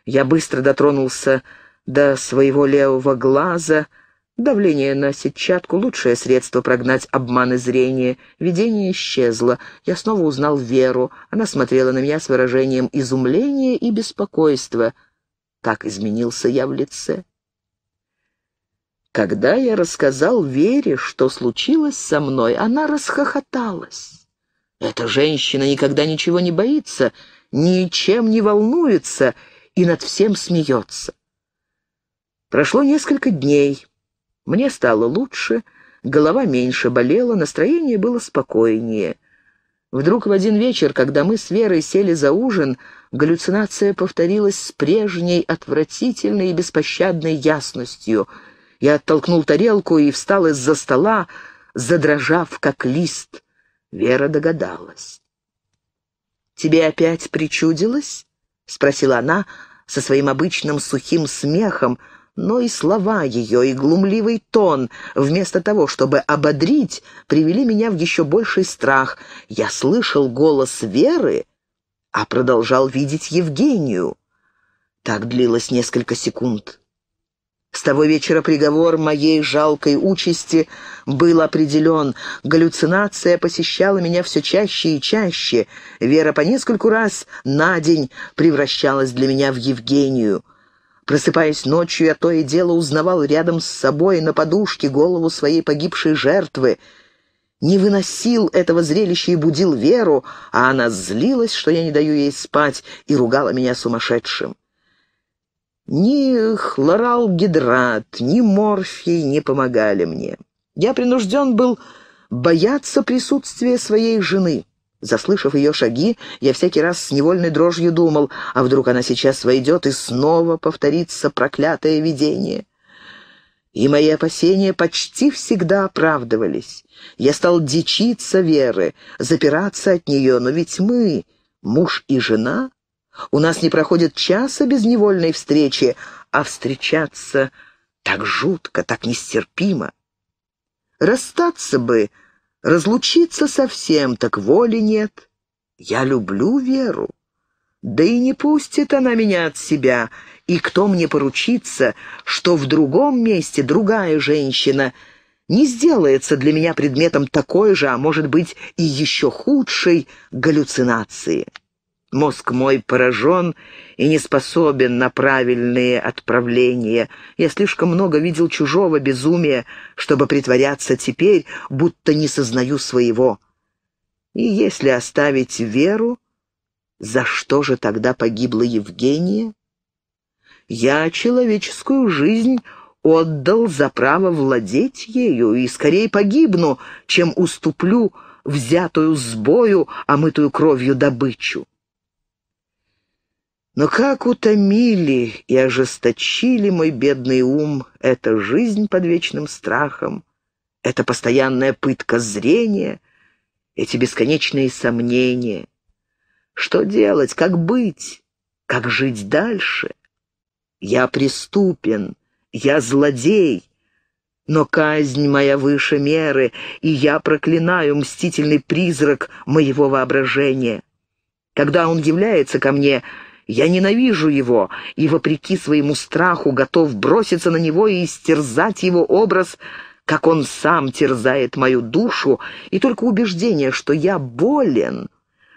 Speaker 1: я быстро дотронулся до своего левого глаза. Давление на сетчатку — лучшее средство прогнать обманы зрения. Видение исчезло. Я снова узнал Веру. Она смотрела на меня с выражением изумления и беспокойства. Так изменился я в лице. Когда я рассказал Вере, что случилось со мной, она расхохоталась. Эта женщина никогда ничего не боится, ничем не волнуется и над всем смеется. Прошло несколько дней. Мне стало лучше, голова меньше болела, настроение было спокойнее. Вдруг в один вечер, когда мы с Верой сели за ужин, галлюцинация повторилась с прежней отвратительной и беспощадной ясностью — я оттолкнул тарелку и встал из-за стола, задрожав, как лист. Вера догадалась. «Тебе опять причудилось?» — спросила она со своим обычным сухим смехом, но и слова ее, и глумливый тон, вместо того, чтобы ободрить, привели меня в еще больший страх. Я слышал голос Веры, а продолжал видеть Евгению. Так длилось несколько секунд. С того вечера приговор моей жалкой участи был определен. Галлюцинация посещала меня все чаще и чаще. Вера по нескольку раз на день превращалась для меня в Евгению. Просыпаясь ночью, я то и дело узнавал рядом с собой на подушке голову своей погибшей жертвы. Не выносил этого зрелища и будил Веру, а она злилась, что я не даю ей спать, и ругала меня сумасшедшим. Ни хлоралгидрат, ни морфий не помогали мне. Я принужден был бояться присутствия своей жены. Заслышав ее шаги, я всякий раз с невольной дрожью думал, а вдруг она сейчас войдет и снова повторится проклятое видение. И мои опасения почти всегда оправдывались. Я стал дичиться Веры, запираться от нее, но ведь мы, муж и жена, у нас не проходит часа без невольной встречи, а встречаться так жутко, так нестерпимо. Расстаться бы, разлучиться совсем, так воли нет. Я люблю веру. Да и не пустит она меня от себя, и кто мне поручится, что в другом месте другая женщина не сделается для меня предметом такой же, а может быть и еще худшей галлюцинации. Мозг мой поражен и не способен на правильные отправления. Я слишком много видел чужого безумия, чтобы притворяться теперь, будто не сознаю своего. И если оставить веру, за что же тогда погибла Евгения? Я человеческую жизнь отдал за право владеть ею и скорее погибну, чем уступлю взятую с бою, омытую кровью добычу. Но как утомили и ожесточили мой бедный ум эта жизнь под вечным страхом, эта постоянная пытка зрения, эти бесконечные сомнения. Что делать, как быть, как жить дальше? Я преступен, я злодей, но казнь моя выше меры, и я проклинаю мстительный призрак моего воображения. Когда он является ко мне, я ненавижу его и, вопреки своему страху, готов броситься на него и истерзать его образ, как он сам терзает мою душу, и только убеждение, что я болен,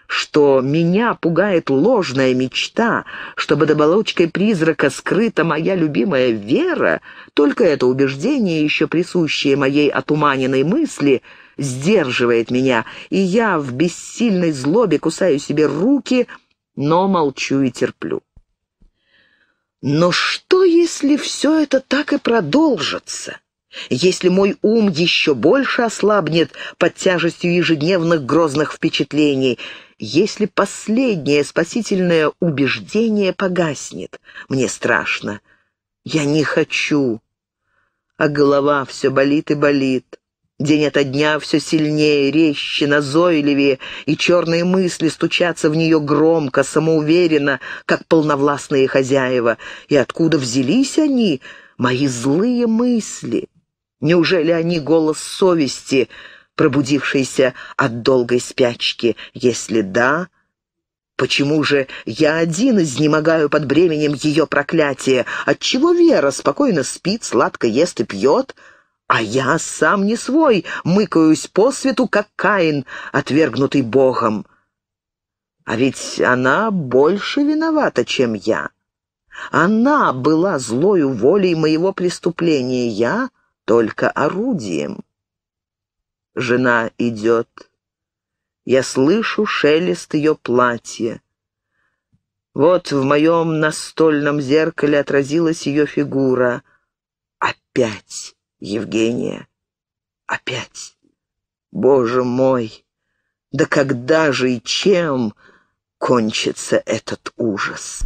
Speaker 1: что меня пугает ложная мечта, что под оболочкой призрака скрыта моя любимая вера, только это убеждение, еще присущее моей отуманенной мысли, сдерживает меня, и я в бессильной злобе кусаю себе руки — но молчу и терплю. Но что, если все это так и продолжится? Если мой ум еще больше ослабнет под тяжестью ежедневных грозных впечатлений, если последнее спасительное убеждение погаснет, мне страшно. Я не хочу. А голова все болит и болит. День ото дня все сильнее, резче, назойливее, и черные мысли стучатся в нее громко, самоуверенно, как полновластные хозяева. И откуда взялись они, мои злые мысли? Неужели они голос совести, пробудившийся от долгой спячки? Если да, Почему же я один изнемогаю под бременем ее проклятия? Отчего Вера спокойно спит, сладко ест и пьет, а я сам не свой, мыкаюсь по свету, как Каин, отвергнутый Богом. А ведь она больше виновата, чем я. Она была злою волей моего преступления, я только орудием. Жена идет. Я слышу шелест ее платья. Вот в моем настольном зеркале отразилась ее фигура. Опять. Евгения. Опять. Боже мой, да когда же и чем кончится этот ужас?